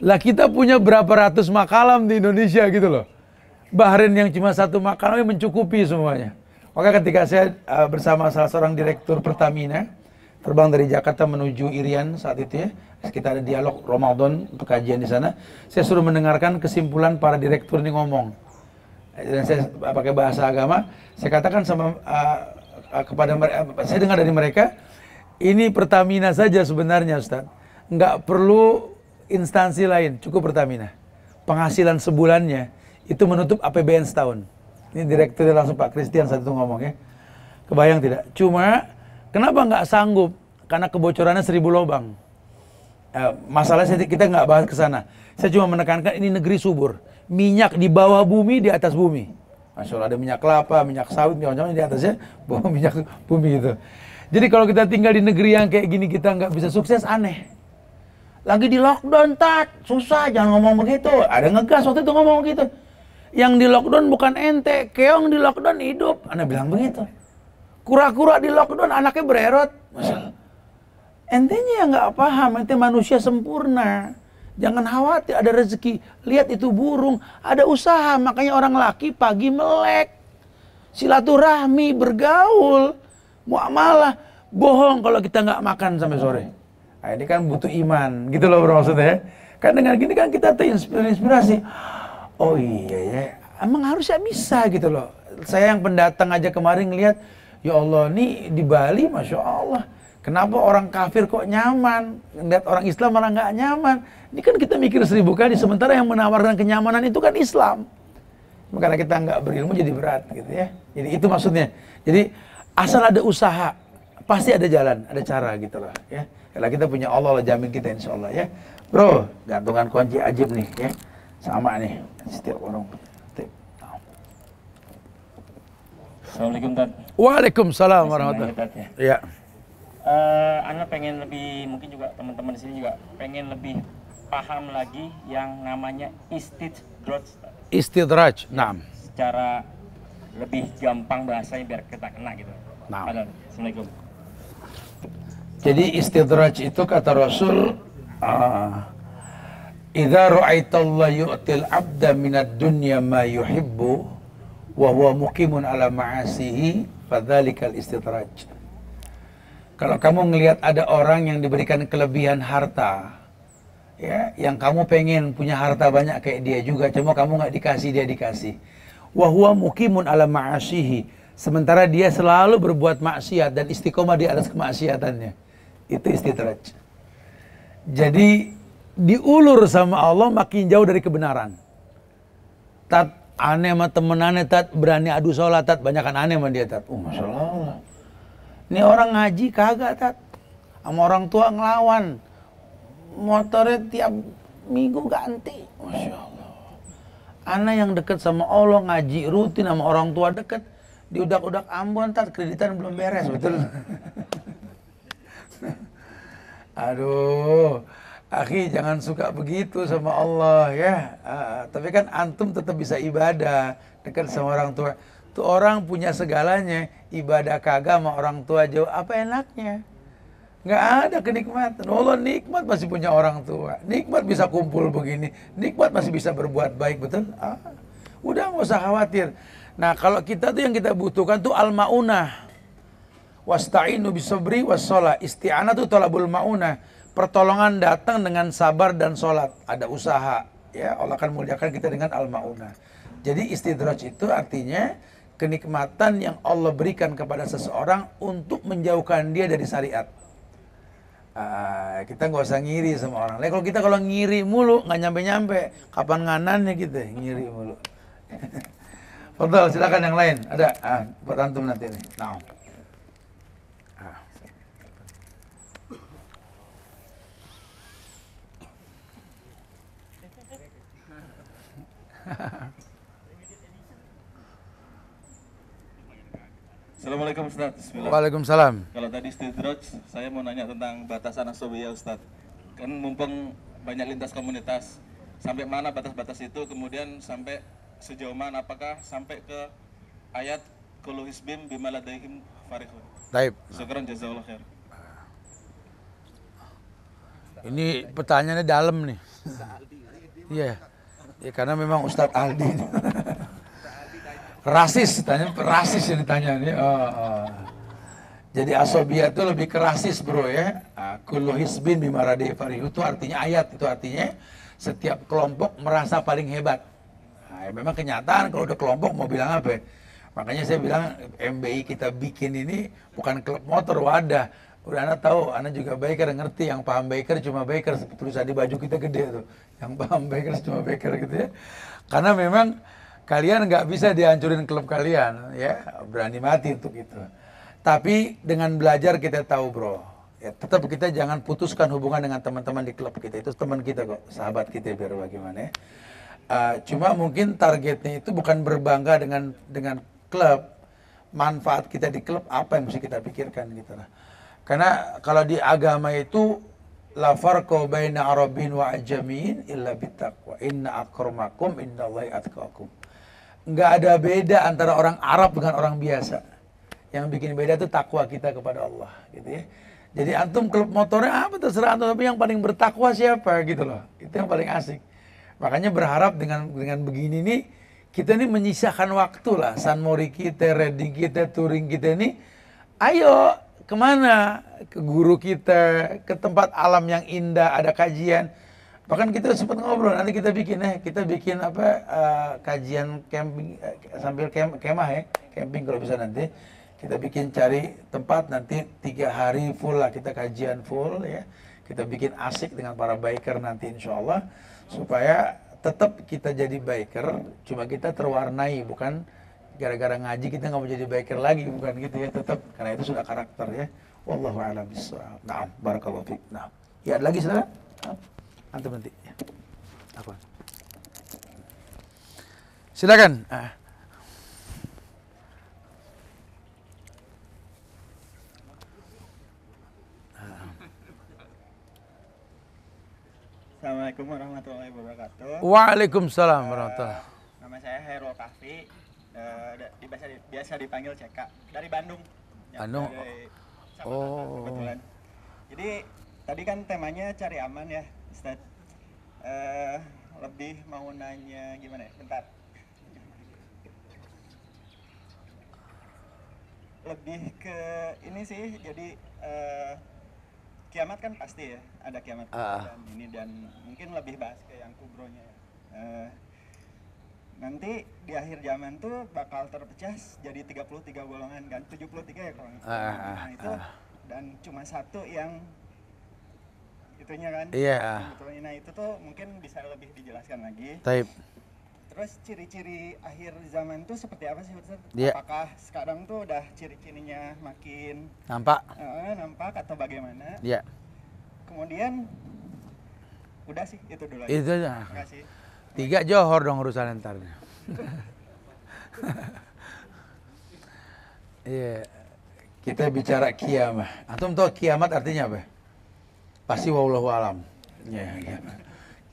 Lah kita punya berapa ratus makalam di Indonesia gitu loh. Bahrain yang cuma satu makalamnya mencukupi semuanya. Maka ketika saya uh, bersama salah seorang direktur Pertamina terbang dari Jakarta menuju Irian saat itu ya, kita ada dialog Ramadan untuk kajian di sana. Saya suruh mendengarkan kesimpulan para direktur ini ngomong dan saya pakai bahasa agama, saya katakan sama uh, kepada mereka, ah, saya dengar dari mereka, ini Pertamina saja sebenarnya Ustaz. Nggak perlu instansi lain, cukup Pertamina. Penghasilan sebulannya itu menutup APBN setahun. Ini direktur langsung Pak Christian saat itu ngomong ya. Kebayang tidak? Cuma kenapa nggak sanggup? Karena kebocorannya seribu lubang. Uh, eh, masalah kita nggak bahas ke sana. Saya cuma menekankan ini negeri subur minyak di bawah bumi di atas bumi. Masya Allah ada minyak kelapa, minyak sawit, minyak macam di atasnya bawah minyak bumi itu. Jadi kalau kita tinggal di negeri yang kayak gini kita nggak bisa sukses aneh. Lagi di lockdown tat, susah jangan ngomong begitu. Ada ngegas waktu itu ngomong begitu. Yang di lockdown bukan ente, keong di lockdown hidup. Anda bilang begitu. Kura-kura di lockdown anaknya bererot. Masya Allah. Entenya yang nggak paham, ente manusia sempurna. Jangan khawatir ada rezeki. Lihat itu burung, ada usaha. Makanya orang laki pagi melek. Silaturahmi, bergaul, muamalah. Bohong kalau kita nggak makan sampai sore. Nah, ini kan butuh iman, gitu loh bro maksudnya. Kan dengan gini kan kita terinspirasi. Oh iya ya, emang harusnya bisa gitu loh. Saya yang pendatang aja kemarin lihat, ya Allah nih di Bali, Masya Allah Kenapa orang kafir kok nyaman? Lihat orang Islam malah nggak nyaman. Ini kan kita mikir seribu kali. Sementara yang menawarkan kenyamanan itu kan Islam. Karena kita nggak berilmu jadi berat gitu ya. Jadi itu maksudnya. Jadi asal ada usaha, pasti ada jalan, ada cara gitu lah ya. Karena kita punya Allah lah jamin kita insya Allah ya. Bro, gantungan kunci ajib nih ya. Sama nih setiap orang. Assalamualaikum Tad. Waalaikumsalam warahmatullahi wabarakatuh. Ya, ya. ya uh, eh, Anda pengen lebih mungkin juga teman-teman di sini juga pengen lebih paham lagi yang namanya istidraj. Istidraj, nah. Secara lebih gampang bahasanya biar kita kena gitu. Nah. Assalamualaikum. Jadi istidraj itu kata Rasul uh, Idza Allah yu'til 'abda minat dunya ma yuhibbu wa huwa ala ma'asihi Fadhalikal istidraj. Kalau kamu ngelihat ada orang yang diberikan kelebihan harta, ya, yang kamu pengen punya harta banyak kayak dia juga, cuma kamu nggak dikasih dia dikasih. Wahwa mukimun ala ma'asihi. Sementara dia selalu berbuat maksiat dan istiqomah di atas kemaksiatannya. Itu istidraj. Jadi diulur sama Allah makin jauh dari kebenaran. Tat aneh sama temen aneh, tat berani adu sholat, tat banyakan aneh sama dia, tat. Oh, Masya ini orang ngaji kagak tat. Sama orang tua ngelawan. Motornya tiap minggu ganti. Masya Allah. Anak yang deket sama Allah ngaji rutin sama orang tua deket. diudak udak Ambon tat kreditan belum beres betul. *laughs* Aduh. Aki jangan suka begitu sama Allah ya. Uh, tapi kan antum tetap bisa ibadah dekat sama orang tua itu orang punya segalanya, ibadah kagak sama orang tua jauh, apa enaknya? Nggak ada kenikmatan. Allah nikmat masih punya orang tua. Nikmat bisa kumpul begini. Nikmat masih bisa berbuat baik, betul? Ah, udah nggak usah khawatir. Nah, kalau kita tuh yang kita butuhkan tuh al-ma'unah. Wasta'inu bisabri wassalah Isti'anah tuh tolabul ma'unah. Pertolongan datang dengan sabar dan sholat. Ada usaha. Ya, Allah akan muliakan kita dengan al-ma'unah. Jadi istidraj itu artinya kenikmatan yang Allah berikan kepada seseorang untuk menjauhkan dia dari syariat. Uh, kita nggak usah ngiri sama orang. Nah, kalau kita kalau ngiri mulu nggak nyampe-nyampe, kapan nganannya kita ngiri mulu. *laughs* Fadal, silakan yang lain. Ada uh, buat antum nanti nih. Nah. Ha ha ha. Assalamualaikum Ustaz. Bismillah. Waalaikumsalam. Kalau tadi istidraj, saya mau nanya tentang batasan asobia Ustaz. Kan mumpung banyak lintas komunitas, sampai mana batas-batas itu kemudian sampai sejauh mana apakah sampai ke ayat Kuluhisbim hisbim bima ladaihim farihun. Taib. Sekarang jazakallahu khair. Ini pertanyaannya dalam nih. Iya. yeah. Ya karena memang Ustadz Aldi rasis tanya rasis ini tanya nih oh, oh. jadi asobia itu lebih ke rasis bro ya ah, kullu hisbin bimaradi farihu itu artinya ayat itu artinya setiap kelompok merasa paling hebat nah, memang kenyataan kalau udah kelompok mau bilang apa ya? makanya saya bilang MBI kita bikin ini bukan klub motor wadah udah anak tahu anak juga biker ngerti yang paham biker cuma biker tulisan di baju kita gede tuh yang paham biker cuma biker gitu ya karena memang kalian nggak bisa dihancurin klub kalian ya berani mati untuk itu tapi dengan belajar kita tahu bro ya tetap kita jangan putuskan hubungan dengan teman-teman di klub kita itu teman kita kok sahabat kita biar bagaimana ya. uh, cuma mungkin targetnya itu bukan berbangga dengan dengan klub manfaat kita di klub apa yang mesti kita pikirkan gitu lah karena kalau di agama itu la farqa baina arabin wa ajamin illa bittaqwa inna akramakum indallahi atqakum nggak ada beda antara orang Arab dengan orang biasa. Yang bikin beda itu takwa kita kepada Allah, gitu ya. Jadi antum klub motornya apa ah, terserah antum, tapi yang paling bertakwa siapa gitu loh. Itu yang paling asik. Makanya berharap dengan dengan begini nih kita nih menyisakan waktu lah. San Mori kita, reading kita, touring kita ini. Ayo kemana? Ke guru kita, ke tempat alam yang indah, ada kajian Bahkan kita sempat ngobrol, nanti kita bikin eh kita bikin apa uh, kajian camping uh, sambil kem, kemah ya, camping kalau bisa nanti. Kita bikin cari tempat nanti tiga hari full lah kita kajian full ya. Kita bikin asik dengan para biker nanti insya Allah supaya tetap kita jadi biker, cuma kita terwarnai bukan gara-gara ngaji kita nggak mau jadi biker lagi bukan gitu ya tetap karena itu sudah karakter ya. Wallahu a'lam Nah, barakallahu fiik. Nah, ya ada lagi saudara? Antum berhenti. Apa? Silakan. Ah. Assalamualaikum warahmatullahi wabarakatuh. Waalaikumsalam eh, warahmatullahi. Wabarakatuh. nama saya Hero Kafi, eh, biasa, biasa dipanggil CK dari Bandung. Ya, Bandung. Dari, oh. Kebetulan. Jadi tadi kan temanya cari aman ya. Ustaz uh, lebih mau nanya gimana ya bentar lebih ke ini sih jadi uh, kiamat kan pasti ya ada kiamat uh. dan ini dan mungkin lebih bahas ke yang kubronya uh, nanti di akhir zaman tuh bakal terpecah jadi 33 golongan kan 73 ya kalau uh, nah itu uh. dan cuma satu yang itunya kan iya nah itu tuh mungkin bisa lebih dijelaskan lagi Taip. terus ciri-ciri akhir zaman tuh seperti apa sih Ustaz? Yeah. apakah sekarang tuh udah ciri-cirinya makin nampak uh, nampak atau bagaimana iya yeah. kemudian udah sih itu dulu aja. itu aja tiga johor dong urusan ntar *laughs* Iya, yeah. kita bicara kiamat. Antum tahu kiamat artinya apa? pasti wallahu alam ya, ya.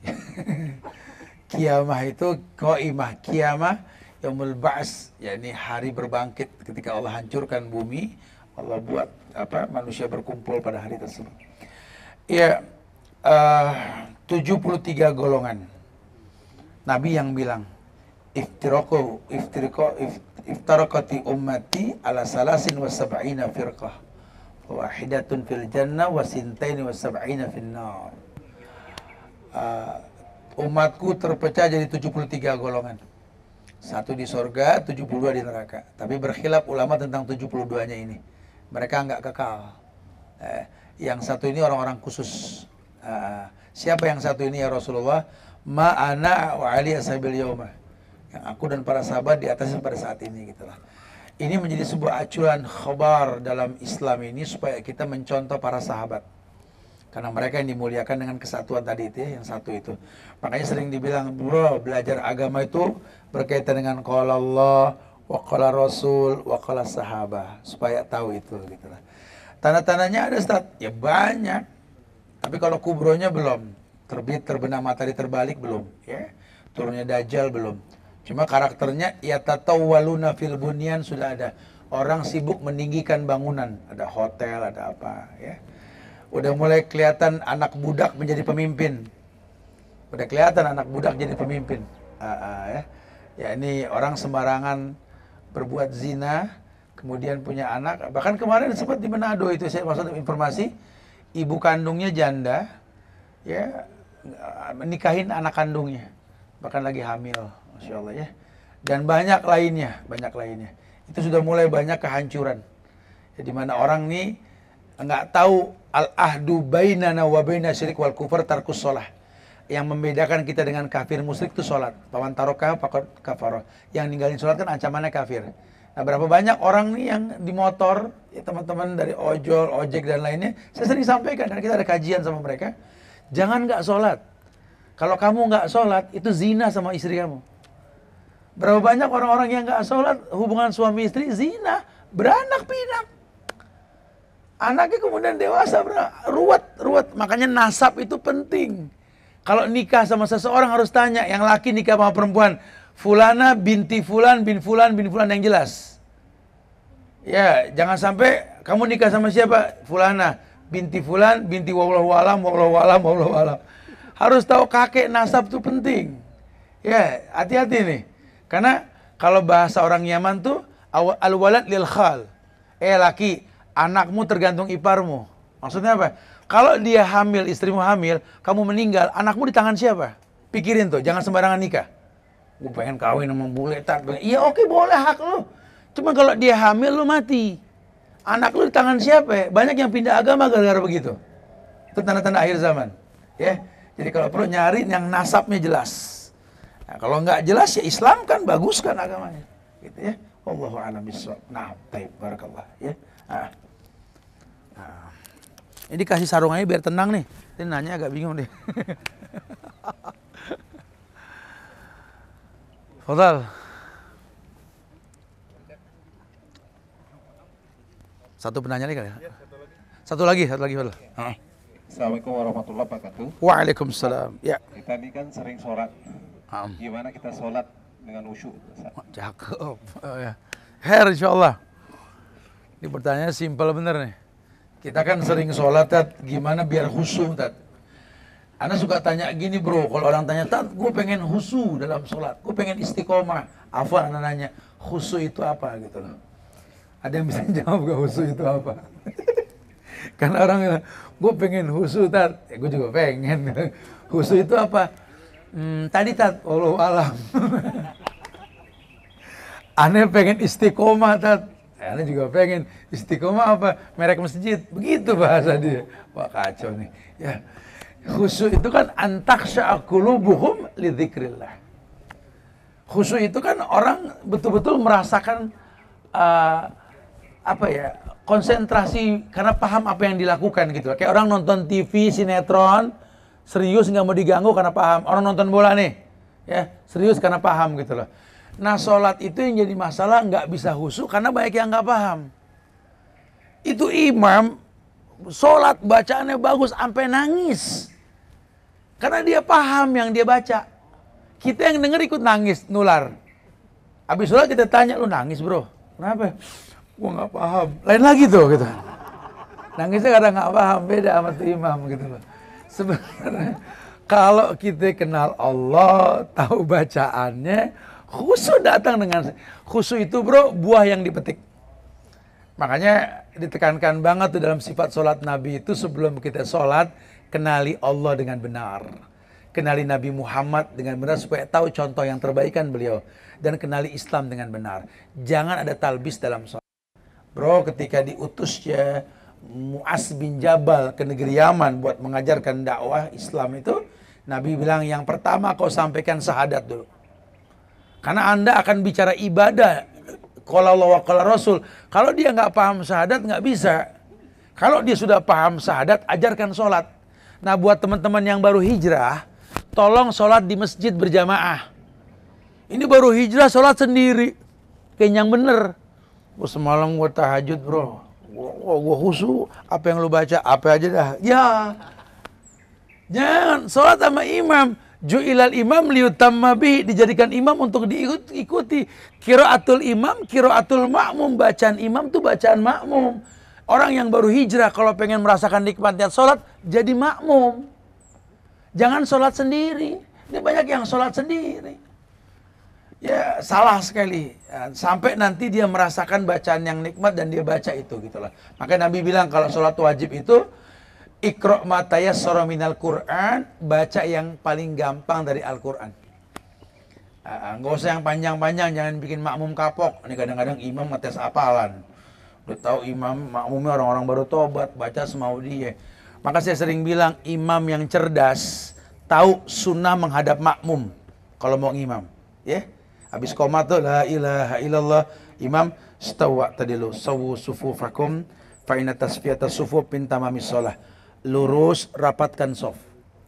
*laughs* kiamah itu koimah kiamah yaumul ba's yakni hari berbangkit ketika Allah hancurkan bumi Allah buat apa manusia berkumpul pada hari tersebut ya eh, uh, 73 golongan Nabi yang bilang iftiroko iftiriko if, ti ummati ala salasin wa sab'ina firqah wahidatun fil jannah wasintaini wasab'ina fil nar. Uh, umatku terpecah jadi 73 golongan. Satu di sorga, 72 di neraka. Tapi berkhilaf ulama tentang 72-nya ini. Mereka nggak kekal. Eh, yang satu ini orang-orang khusus. Uh, siapa yang satu ini ya Rasulullah? Ma'ana wa ali ashabil yaumah. Yang aku dan para sahabat di atasnya pada saat ini gitulah. lah ini menjadi sebuah acuan khobar dalam Islam ini supaya kita mencontoh para sahabat. Karena mereka yang dimuliakan dengan kesatuan tadi itu ya, yang satu itu. Makanya sering dibilang, bro, belajar agama itu berkaitan dengan qala Allah, wa Rasul, wa sahaba Supaya tahu itu. Gitu lah. Tanda-tandanya ada, Ustaz? Ya banyak. Tapi kalau kubronya belum. Terbit, terbenam matahari terbalik belum. ya Turunnya dajjal belum Cuma karakternya ya tatawwaluna fil bunyan sudah ada. Orang sibuk meninggikan bangunan, ada hotel, ada apa ya. Udah mulai kelihatan anak budak menjadi pemimpin. Udah kelihatan anak budak jadi pemimpin. Uh, ya. ya ini orang sembarangan berbuat zina, kemudian punya anak. Bahkan kemarin sempat di Manado itu saya maksud informasi ibu kandungnya janda ya nikahin anak kandungnya bahkan lagi hamil Masya Allah ya. Dan banyak lainnya, banyak lainnya. Itu sudah mulai banyak kehancuran. Ya, di mana orang nih nggak tahu al-ahdu bainana wa baina syirik wal kufur tarkus sholah. Yang membedakan kita dengan kafir musyrik itu sholat. Paman taroka, pakot kafaro. Yang ninggalin sholat kan ancamannya kafir. Nah, berapa banyak orang nih yang di motor, ya teman-teman dari ojol, ojek, dan lainnya. Saya sering sampaikan, karena kita ada kajian sama mereka. Jangan nggak sholat. Kalau kamu nggak sholat, itu zina sama istri kamu. Berapa banyak orang-orang yang gak sholat, hubungan suami istri, zina, beranak pinak. Anaknya kemudian dewasa, ruwet, ruwet. Makanya nasab itu penting. Kalau nikah sama seseorang harus tanya, yang laki nikah sama perempuan, fulana binti fulan bin fulan bin fulan yang jelas. Ya, jangan sampai kamu nikah sama siapa? Fulana binti fulan binti wallahu alam wallahu alam wallahu alam. Harus tahu kakek nasab itu penting. Ya, hati-hati nih. Karena kalau bahasa orang Yaman tuh al-walad lil khal. Eh laki, anakmu tergantung iparmu. Maksudnya apa? Kalau dia hamil, istrimu hamil, kamu meninggal, anakmu di tangan siapa? Pikirin tuh, jangan sembarangan nikah. Gue pengen kawin sama bule, tak. Iya oke boleh hak lo. Cuma kalau dia hamil, lo mati. Anak lo di tangan siapa Banyak yang pindah agama gara-gara begitu. Itu tanda-tanda akhir zaman. Ya, Jadi kalau perlu nyari yang nasabnya jelas. Nah, kalau nggak jelas ya Islam kan bagus kan agamanya. Gitu ya. Wallahu a'lam Nah, baik barakallah ya. Nah. Ini kasih sarung aja biar tenang nih. Ini nanya agak bingung deh. Total *laughs* Satu penanya lagi kali ya? Iya, satu lagi, satu lagi, Fadal. Assalamualaikum warahmatullahi wabarakatuh. Waalaikumsalam. Ya. Kita ini kan sering sholat Gimana kita sholat dengan usyuk? Cakep. Her insyaAllah. Ini pertanyaan simpel bener nih. Kita kan sering sholat, Tat. Gimana biar khusyuk, Tat? Anda suka tanya gini bro, kalau orang tanya, Tat, gue pengen husu dalam sholat, gue pengen istiqomah. Afwan Anda nanya, husu itu apa gitu loh. Ada yang bisa *laughs* jawab gak husu itu apa? *laughs* Karena orang bilang, gue pengen husu, Tat. Ya, gue juga pengen. *laughs* husu itu apa? Hmm, tadi tat, Allah alam. *laughs* Aneh pengen istiqomah tat. Aneh juga pengen istiqomah apa merek masjid. Begitu bahasa dia. Wah kacau nih. Ya. Khusu itu kan antaksya akulubuhum lidzikrillah. Khusu itu kan orang betul-betul merasakan uh, apa ya konsentrasi karena paham apa yang dilakukan gitu. Kayak orang nonton TV, sinetron, serius nggak mau diganggu karena paham. Orang nonton bola nih, ya serius karena paham gitu loh. Nah sholat itu yang jadi masalah nggak bisa husu karena banyak yang nggak paham. Itu imam sholat bacaannya bagus sampai nangis. Karena dia paham yang dia baca. Kita yang denger ikut nangis, nular. Habis sholat kita tanya, lu nangis bro? Kenapa? Gua nggak paham. Lain lagi tuh gitu. Nangisnya kadang nggak paham, beda sama tuh imam gitu loh. Sebenarnya kalau kita kenal Allah, tahu bacaannya, khusus datang dengan khusus itu bro buah yang dipetik. Makanya ditekankan banget tuh dalam sifat sholat Nabi itu sebelum kita sholat, kenali Allah dengan benar. Kenali Nabi Muhammad dengan benar supaya tahu contoh yang terbaik kan beliau. Dan kenali Islam dengan benar. Jangan ada talbis dalam sholat. Bro ketika diutusnya Muas bin Jabal ke negeri Yaman buat mengajarkan dakwah Islam itu, Nabi bilang yang pertama kau sampaikan syahadat dulu. Karena Anda akan bicara ibadah kalau Allah kalau Rasul. Kalau dia nggak paham syahadat nggak bisa. Kalau dia sudah paham syahadat, ajarkan sholat. Nah buat teman-teman yang baru hijrah, tolong sholat di masjid berjamaah. Ini baru hijrah sholat sendiri. Kenyang bener. Oh, semalam gua tahajud bro gua, gue khusu apa yang lu baca apa aja dah ya jangan sholat sama imam Ju'ilal imam liutamabi Dijadikan imam untuk diikuti. Kiraatul imam, kiraatul makmum. Bacaan imam tuh bacaan makmum. Orang yang baru hijrah kalau pengen merasakan nikmatnya sholat, jadi makmum. Jangan sholat sendiri. Ini banyak yang sholat sendiri ya salah sekali ya, sampai nanti dia merasakan bacaan yang nikmat dan dia baca itu gitulah maka Nabi bilang kalau sholat wajib itu ikro mataya minal Quran baca yang paling gampang dari Al Quran ah, ah, nggak usah yang panjang-panjang jangan bikin makmum kapok ini kadang-kadang imam ngetes apalan udah tahu imam makmumnya orang-orang baru tobat baca semau dia maka saya sering bilang imam yang cerdas tahu sunnah menghadap makmum kalau mau imam, ya yeah? Habis koma tu la ilaha illallah. Imam stawa tadi lu. Sawu fakum fa inna tasfiyata sufu min tamami Lurus rapatkan sof.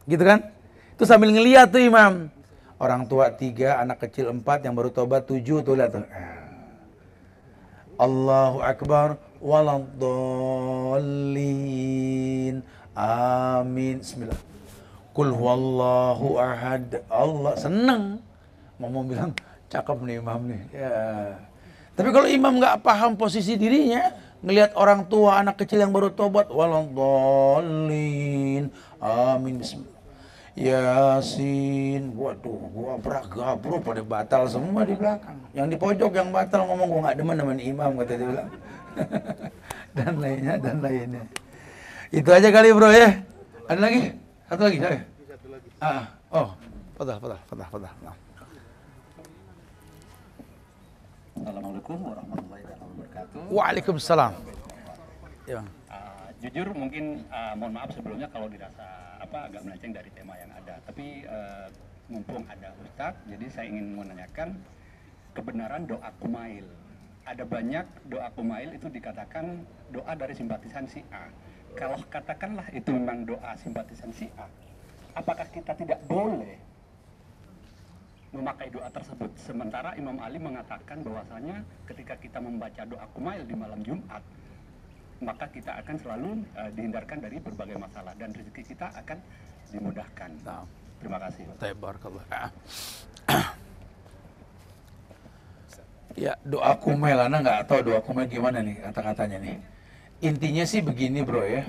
Gitu kan? Itu sambil ngeliat tuh imam. Orang tua tiga, anak kecil empat, yang baru tobat tujuh tuh lihat tuh. Allahu Akbar waladhalin. Amin. Bismillah. Kul huwallahu ahad. Allah senang. Mau bilang, cakep nih imam nih. Ya. Tapi kalau imam nggak paham posisi dirinya, ngelihat orang tua anak kecil yang baru tobat, walaupun amin. Yasin, waduh, gua bro, pada batal semua di belakang. Yang di pojok yang batal ngomong gua nggak demen teman imam kata dia bilang. *laughs* dan lainnya dan lainnya. Itu aja kali bro ya. Ada lagi? Satu lagi, saya. Ah, oh, patah, patah, patah, patah. Assalamualaikum warahmatullahi wabarakatuh. Waalaikumsalam. Ya. Uh, jujur mungkin uh, mohon maaf sebelumnya kalau dirasa apa agak melenceng dari tema yang ada, tapi uh, mumpung ada Ustadz, jadi saya ingin menanyakan kebenaran doa kumail. Ada banyak doa kumail itu dikatakan doa dari simpatisan si A. Kalau katakanlah itu memang doa simpatisan si A, apakah kita tidak boleh memakai doa tersebut. Sementara Imam Ali mengatakan bahwasanya ketika kita membaca doa kumail di malam Jumat, maka kita akan selalu uh, dihindarkan dari berbagai masalah dan rezeki kita akan dimudahkan. Nah. Terima kasih. Ya, doa eh, kumail, anak nggak tahu doa kumail gimana nih kata-katanya nih. Intinya sih begini bro ya,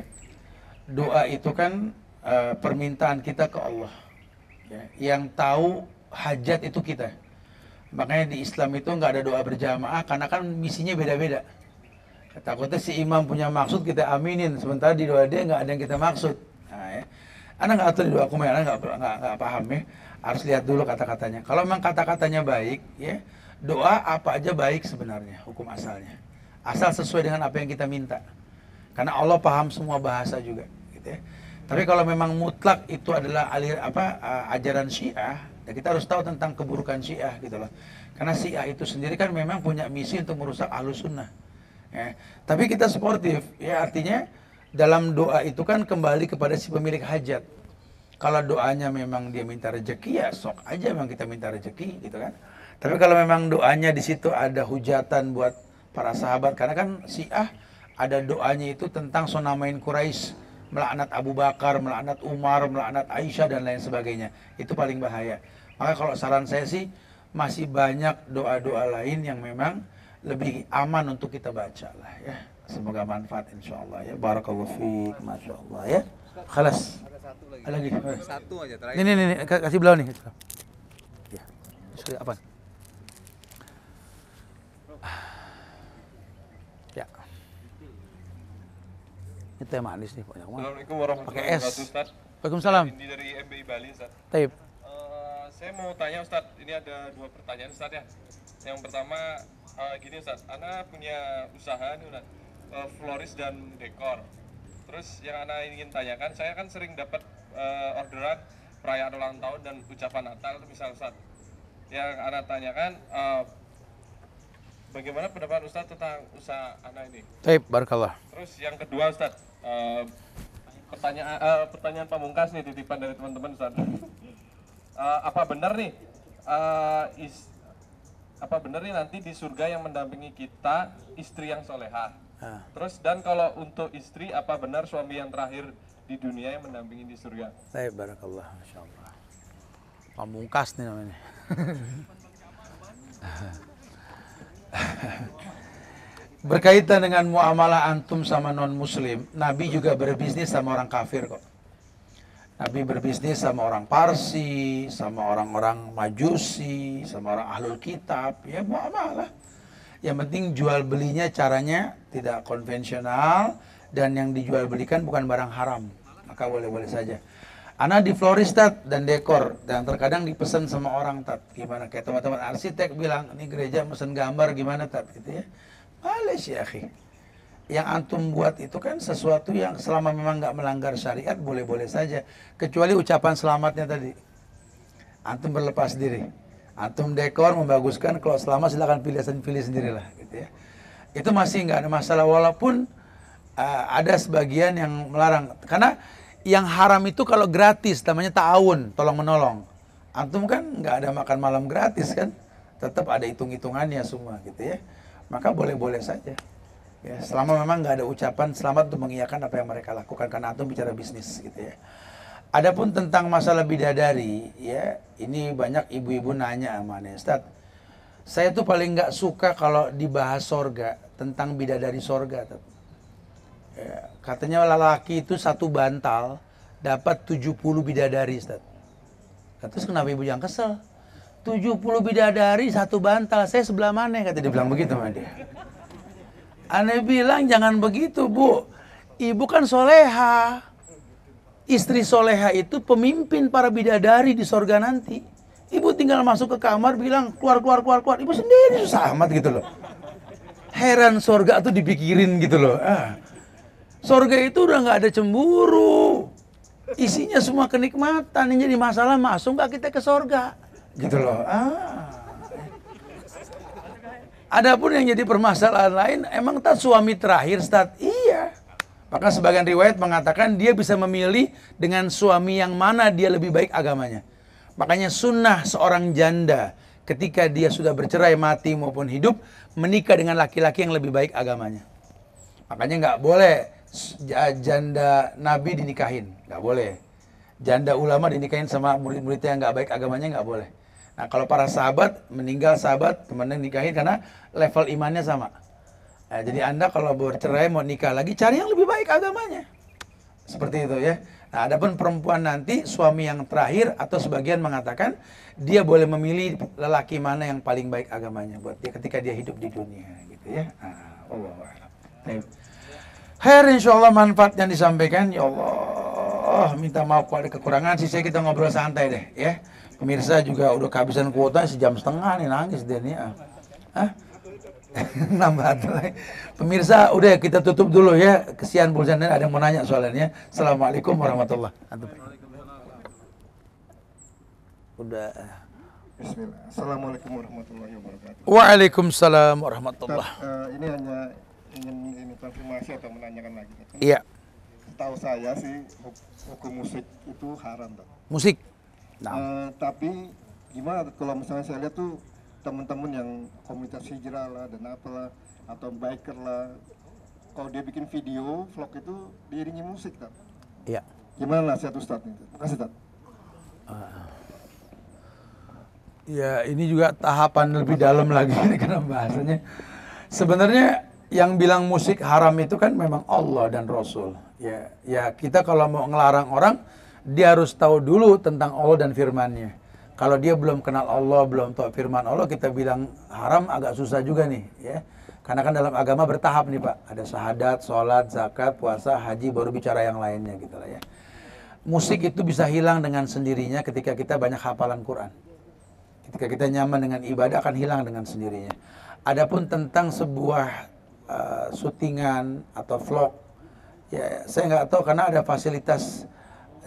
doa itu kan uh, permintaan kita ke Allah. Ya, yang tahu hajat itu kita. Makanya di Islam itu nggak ada doa berjamaah karena kan misinya beda-beda. Takutnya si imam punya maksud kita aminin, sementara di doa dia nggak ada yang kita maksud. Nah, ya. Anak nggak tahu di doa kumel, nggak nggak paham ya. Harus lihat dulu kata-katanya. Kalau memang kata-katanya baik, ya doa apa aja baik sebenarnya hukum asalnya. Asal sesuai dengan apa yang kita minta. Karena Allah paham semua bahasa juga. Gitu ya. Tapi kalau memang mutlak itu adalah alir apa eh, ajaran Syiah, kita harus tahu tentang keburukan Syiah gitu loh. Karena Syiah itu sendiri kan memang punya misi untuk merusak alus Sunnah. Ya. Tapi kita sportif, ya artinya dalam doa itu kan kembali kepada si pemilik hajat. Kalau doanya memang dia minta rejeki ya sok aja memang kita minta rejeki gitu kan. Tapi kalau memang doanya di situ ada hujatan buat para sahabat karena kan Syiah ada doanya itu tentang Sonamain Quraisy melaknat Abu Bakar, melaknat Umar, melaknat Aisyah dan lain sebagainya. Itu paling bahaya. Maka kalau saran saya sih masih banyak doa-doa lain yang memang lebih aman untuk kita baca lah ya. Semoga manfaat insya Allah ya. Barakallahu fiik, masya Allah ya. Kelas. Ada lagi. Satu aja terakhir. Ini, ini, kasih beliau nih. Ya. Sudah apa? Ya. Ini teh manis nih banyak banget. Assalamualaikum warahmatullahi wabarakatuh. Pakai Waalaikumsalam. Ini dari MBI Bali, Ustaz. Taib saya mau tanya Ustadz, ini ada dua pertanyaan Ustadz ya. Yang pertama uh, gini Ustadz, Ana punya usaha nih Ustadz, uh, floris dan dekor. Terus yang Ana ingin tanyakan, saya kan sering dapat uh, orderan perayaan ulang tahun dan ucapan Natal misal Ustadz. Yang Ana tanyakan, uh, bagaimana pendapat Ustadz tentang usaha Ana ini? Baik, Barakallah. Terus yang kedua Ustadz, uh, pertanyaan uh, pertanyaan pamungkas nih titipan dari teman-teman Ustadz uh, apa benar nih uh, is, apa benar nih nanti di surga yang mendampingi kita istri yang soleha. Terus dan kalau untuk istri apa benar suami yang terakhir di dunia yang mendampingi di surga? Saya barakallah, masya Allah. Pamungkas nih namanya. Berkaitan dengan muamalah antum sama non muslim, Nabi juga berbisnis sama orang kafir kok. Nabi berbisnis sama orang Parsi, sama orang-orang Majusi, sama orang Ahlul Kitab, ya malah Yang penting jual belinya caranya tidak konvensional dan yang dijual belikan bukan barang haram. Maka boleh-boleh saja. Anak di floristat dan dekor dan terkadang dipesan sama orang tat. Gimana kayak teman-teman arsitek bilang, ini gereja pesen gambar gimana tat gitu ya. Males ya, akhi yang antum buat itu kan sesuatu yang selama memang nggak melanggar syariat boleh-boleh saja kecuali ucapan selamatnya tadi antum berlepas diri antum dekor membaguskan kalau selama silakan pilih pilih sendirilah gitu ya itu masih nggak ada masalah walaupun uh, ada sebagian yang melarang karena yang haram itu kalau gratis namanya ta'awun tolong menolong antum kan nggak ada makan malam gratis kan tetap ada hitung hitungannya semua gitu ya maka boleh boleh saja Ya, selama memang nggak ada ucapan selamat untuk mengiyakan apa yang mereka lakukan karena antum bicara bisnis gitu ya. Adapun tentang masalah bidadari, ya ini banyak ibu-ibu nanya sama Ustaz, saya tuh paling nggak suka kalau dibahas sorga tentang bidadari sorga. Ya, katanya lelaki itu satu bantal dapat 70 bidadari, Ustaz. Nah, terus kenapa ibu yang kesel? 70 bidadari satu bantal, saya sebelah mana? Kata dia bilang begitu sama dia. Aneh bilang jangan begitu bu. Ibu kan soleha. Istri soleha itu pemimpin para bidadari di sorga nanti. Ibu tinggal masuk ke kamar bilang keluar keluar keluar keluar. Ibu sendiri susah amat gitu loh. Heran sorga tuh dipikirin gitu loh. Ah. Sorga itu udah nggak ada cemburu. Isinya semua kenikmatan. Ini jadi masalah masuk nggak kita ke sorga gitu loh. Ah. Adapun yang jadi permasalahan lain, emang tak suami terakhir, Stad? Iya. Maka sebagian riwayat mengatakan dia bisa memilih dengan suami yang mana dia lebih baik agamanya. Makanya sunnah seorang janda ketika dia sudah bercerai mati maupun hidup, menikah dengan laki-laki yang lebih baik agamanya. Makanya nggak boleh janda nabi dinikahin, nggak boleh. Janda ulama dinikahin sama murid-muridnya yang nggak baik agamanya nggak boleh. Nah, kalau para sahabat meninggal sahabat temannya nikahin karena level imannya sama. Nah, jadi Anda kalau bercerai mau nikah lagi cari yang lebih baik agamanya. Seperti itu ya. Nah, adapun perempuan nanti suami yang terakhir atau sebagian mengatakan dia boleh memilih lelaki mana yang paling baik agamanya buat dia ketika dia hidup di dunia gitu ya. Nah, Allah oh, Nah, Her insya Allah manfaat yang disampaikan ya Allah minta maaf kalau ada kekurangan sisa kita ngobrol santai deh ya. Mirsa juga udah kehabisan kuota sejam setengah nih nangis dia nih. Ah. Hah? *laughs* Nambah lagi. Pemirsa, udah kita tutup dulu ya. Kesian pulsa ada yang mau nanya soalnya. Ya. Assalamualaikum warahmatullahi wabarakatuh. Udah. Assalamualaikum warahmatullahi wabarakatuh. Waalaikumsalam warahmatullahi wabarakatuh. Eh, ini hanya ingin ini konfirmasi atau menanyakan lagi. Iya. Tahu saya sih hukum musik itu haram, Musik? Nah. Uh, tapi gimana kalau misalnya saya lihat tuh teman-teman yang komunitas hijrah lah dan apalah atau biker lah kalau dia bikin video vlog itu diiringi musik kan? Iya. Gimana lah satu Ustaz itu? Terima start. Uh, eh, ya ini juga tahapan lebih dalam dalam lagi *laughs* ini karena bahasanya. Sebenarnya yang bilang musik haram itu kan memang Allah dan Rasul. Ya, ya kita kalau mau ngelarang orang dia harus tahu dulu tentang Allah dan firman-Nya. Kalau dia belum kenal Allah, belum tahu firman Allah, kita bilang haram agak susah juga nih, ya. Karena kan dalam agama bertahap nih Pak. Ada syahadat, sholat, zakat, puasa, haji, baru bicara yang lainnya gitu lah ya. Musik itu bisa hilang dengan sendirinya ketika kita banyak hafalan Quran. Ketika kita nyaman dengan ibadah akan hilang dengan sendirinya. Adapun tentang sebuah uh, syutingan atau vlog, ya saya nggak tahu karena ada fasilitas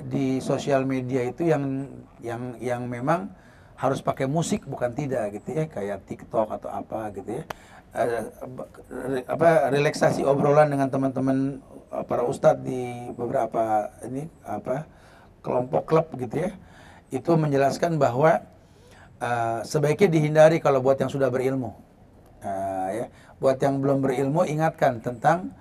di sosial media itu yang yang yang memang harus pakai musik bukan tidak gitu ya kayak TikTok atau apa gitu ya eh, apa relaksasi obrolan dengan teman-teman eh, para ustadz di beberapa ini apa kelompok klub gitu ya itu menjelaskan bahwa uh, sebaiknya dihindari kalau buat yang sudah berilmu uh, ya buat yang belum berilmu ingatkan tentang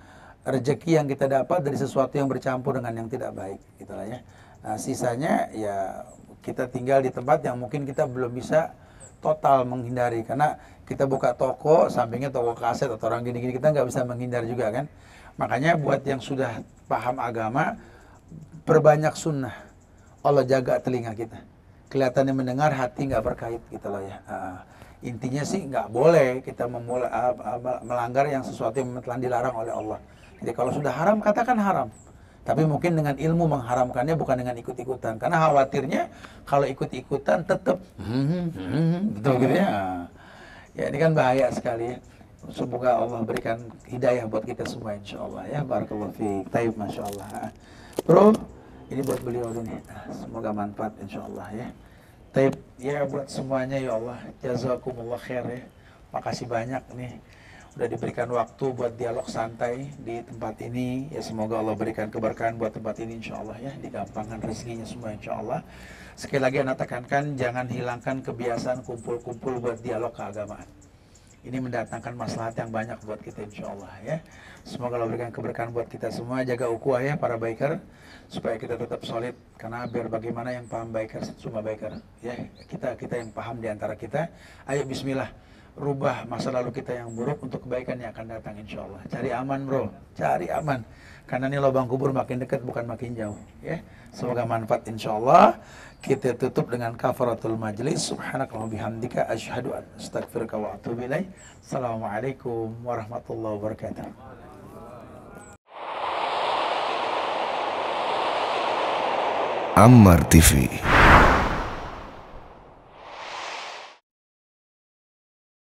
rezeki yang kita dapat dari sesuatu yang bercampur dengan yang tidak baik gitu lah ya. Nah, sisanya ya kita tinggal di tempat yang mungkin kita belum bisa total menghindari karena kita buka toko sampingnya toko kaset atau orang gini-gini kita nggak bisa menghindar juga kan. Makanya buat yang sudah paham agama perbanyak sunnah. Allah jaga telinga kita. Kelihatannya mendengar hati nggak berkait gitu loh ya. Uh, intinya sih nggak boleh kita memulai uh, uh, melanggar yang sesuatu yang telah dilarang oleh Allah. Jadi kalau sudah haram katakan haram. Tapi mungkin dengan ilmu mengharamkannya bukan dengan ikut-ikutan. Karena khawatirnya kalau ikut-ikutan tetap hmm, hmm, hmm, betul gitu ya. Iya. Ya ini kan bahaya sekali ya. Semoga Allah berikan hidayah buat kita semua insya Allah ya. Barakallahu fiik. Taib masya Allah. Bro, ini buat beliau ini. Semoga manfaat insya Allah ya. Taib ya buat semuanya ya Allah. Jazakumullah khair ya. Makasih banyak nih sudah diberikan waktu buat dialog santai di tempat ini. Ya semoga Allah berikan keberkahan buat tempat ini insya Allah ya. Digampangkan rezekinya semua insya Allah. Sekali lagi anak tekankan jangan hilangkan kebiasaan kumpul-kumpul buat dialog keagamaan. Ini mendatangkan maslahat yang banyak buat kita insya Allah ya. Semoga Allah berikan keberkahan buat kita semua. Jaga ukuah ya para biker. Supaya kita tetap solid. Karena biar bagaimana yang paham biker, semua biker. Ya, kita kita yang paham diantara kita. Ayo bismillah rubah masa lalu kita yang buruk untuk kebaikan yang akan datang insya Allah. Cari aman bro, cari aman. Karena ini lubang kubur makin dekat bukan makin jauh. Ya, semoga manfaat insya Allah. Kita tutup dengan kafaratul majlis. Subhanakallah bihamdika asyhadu an astaghfiruka wa atubu ilaih. Assalamualaikum warahmatullahi wabarakatuh. Ammar TV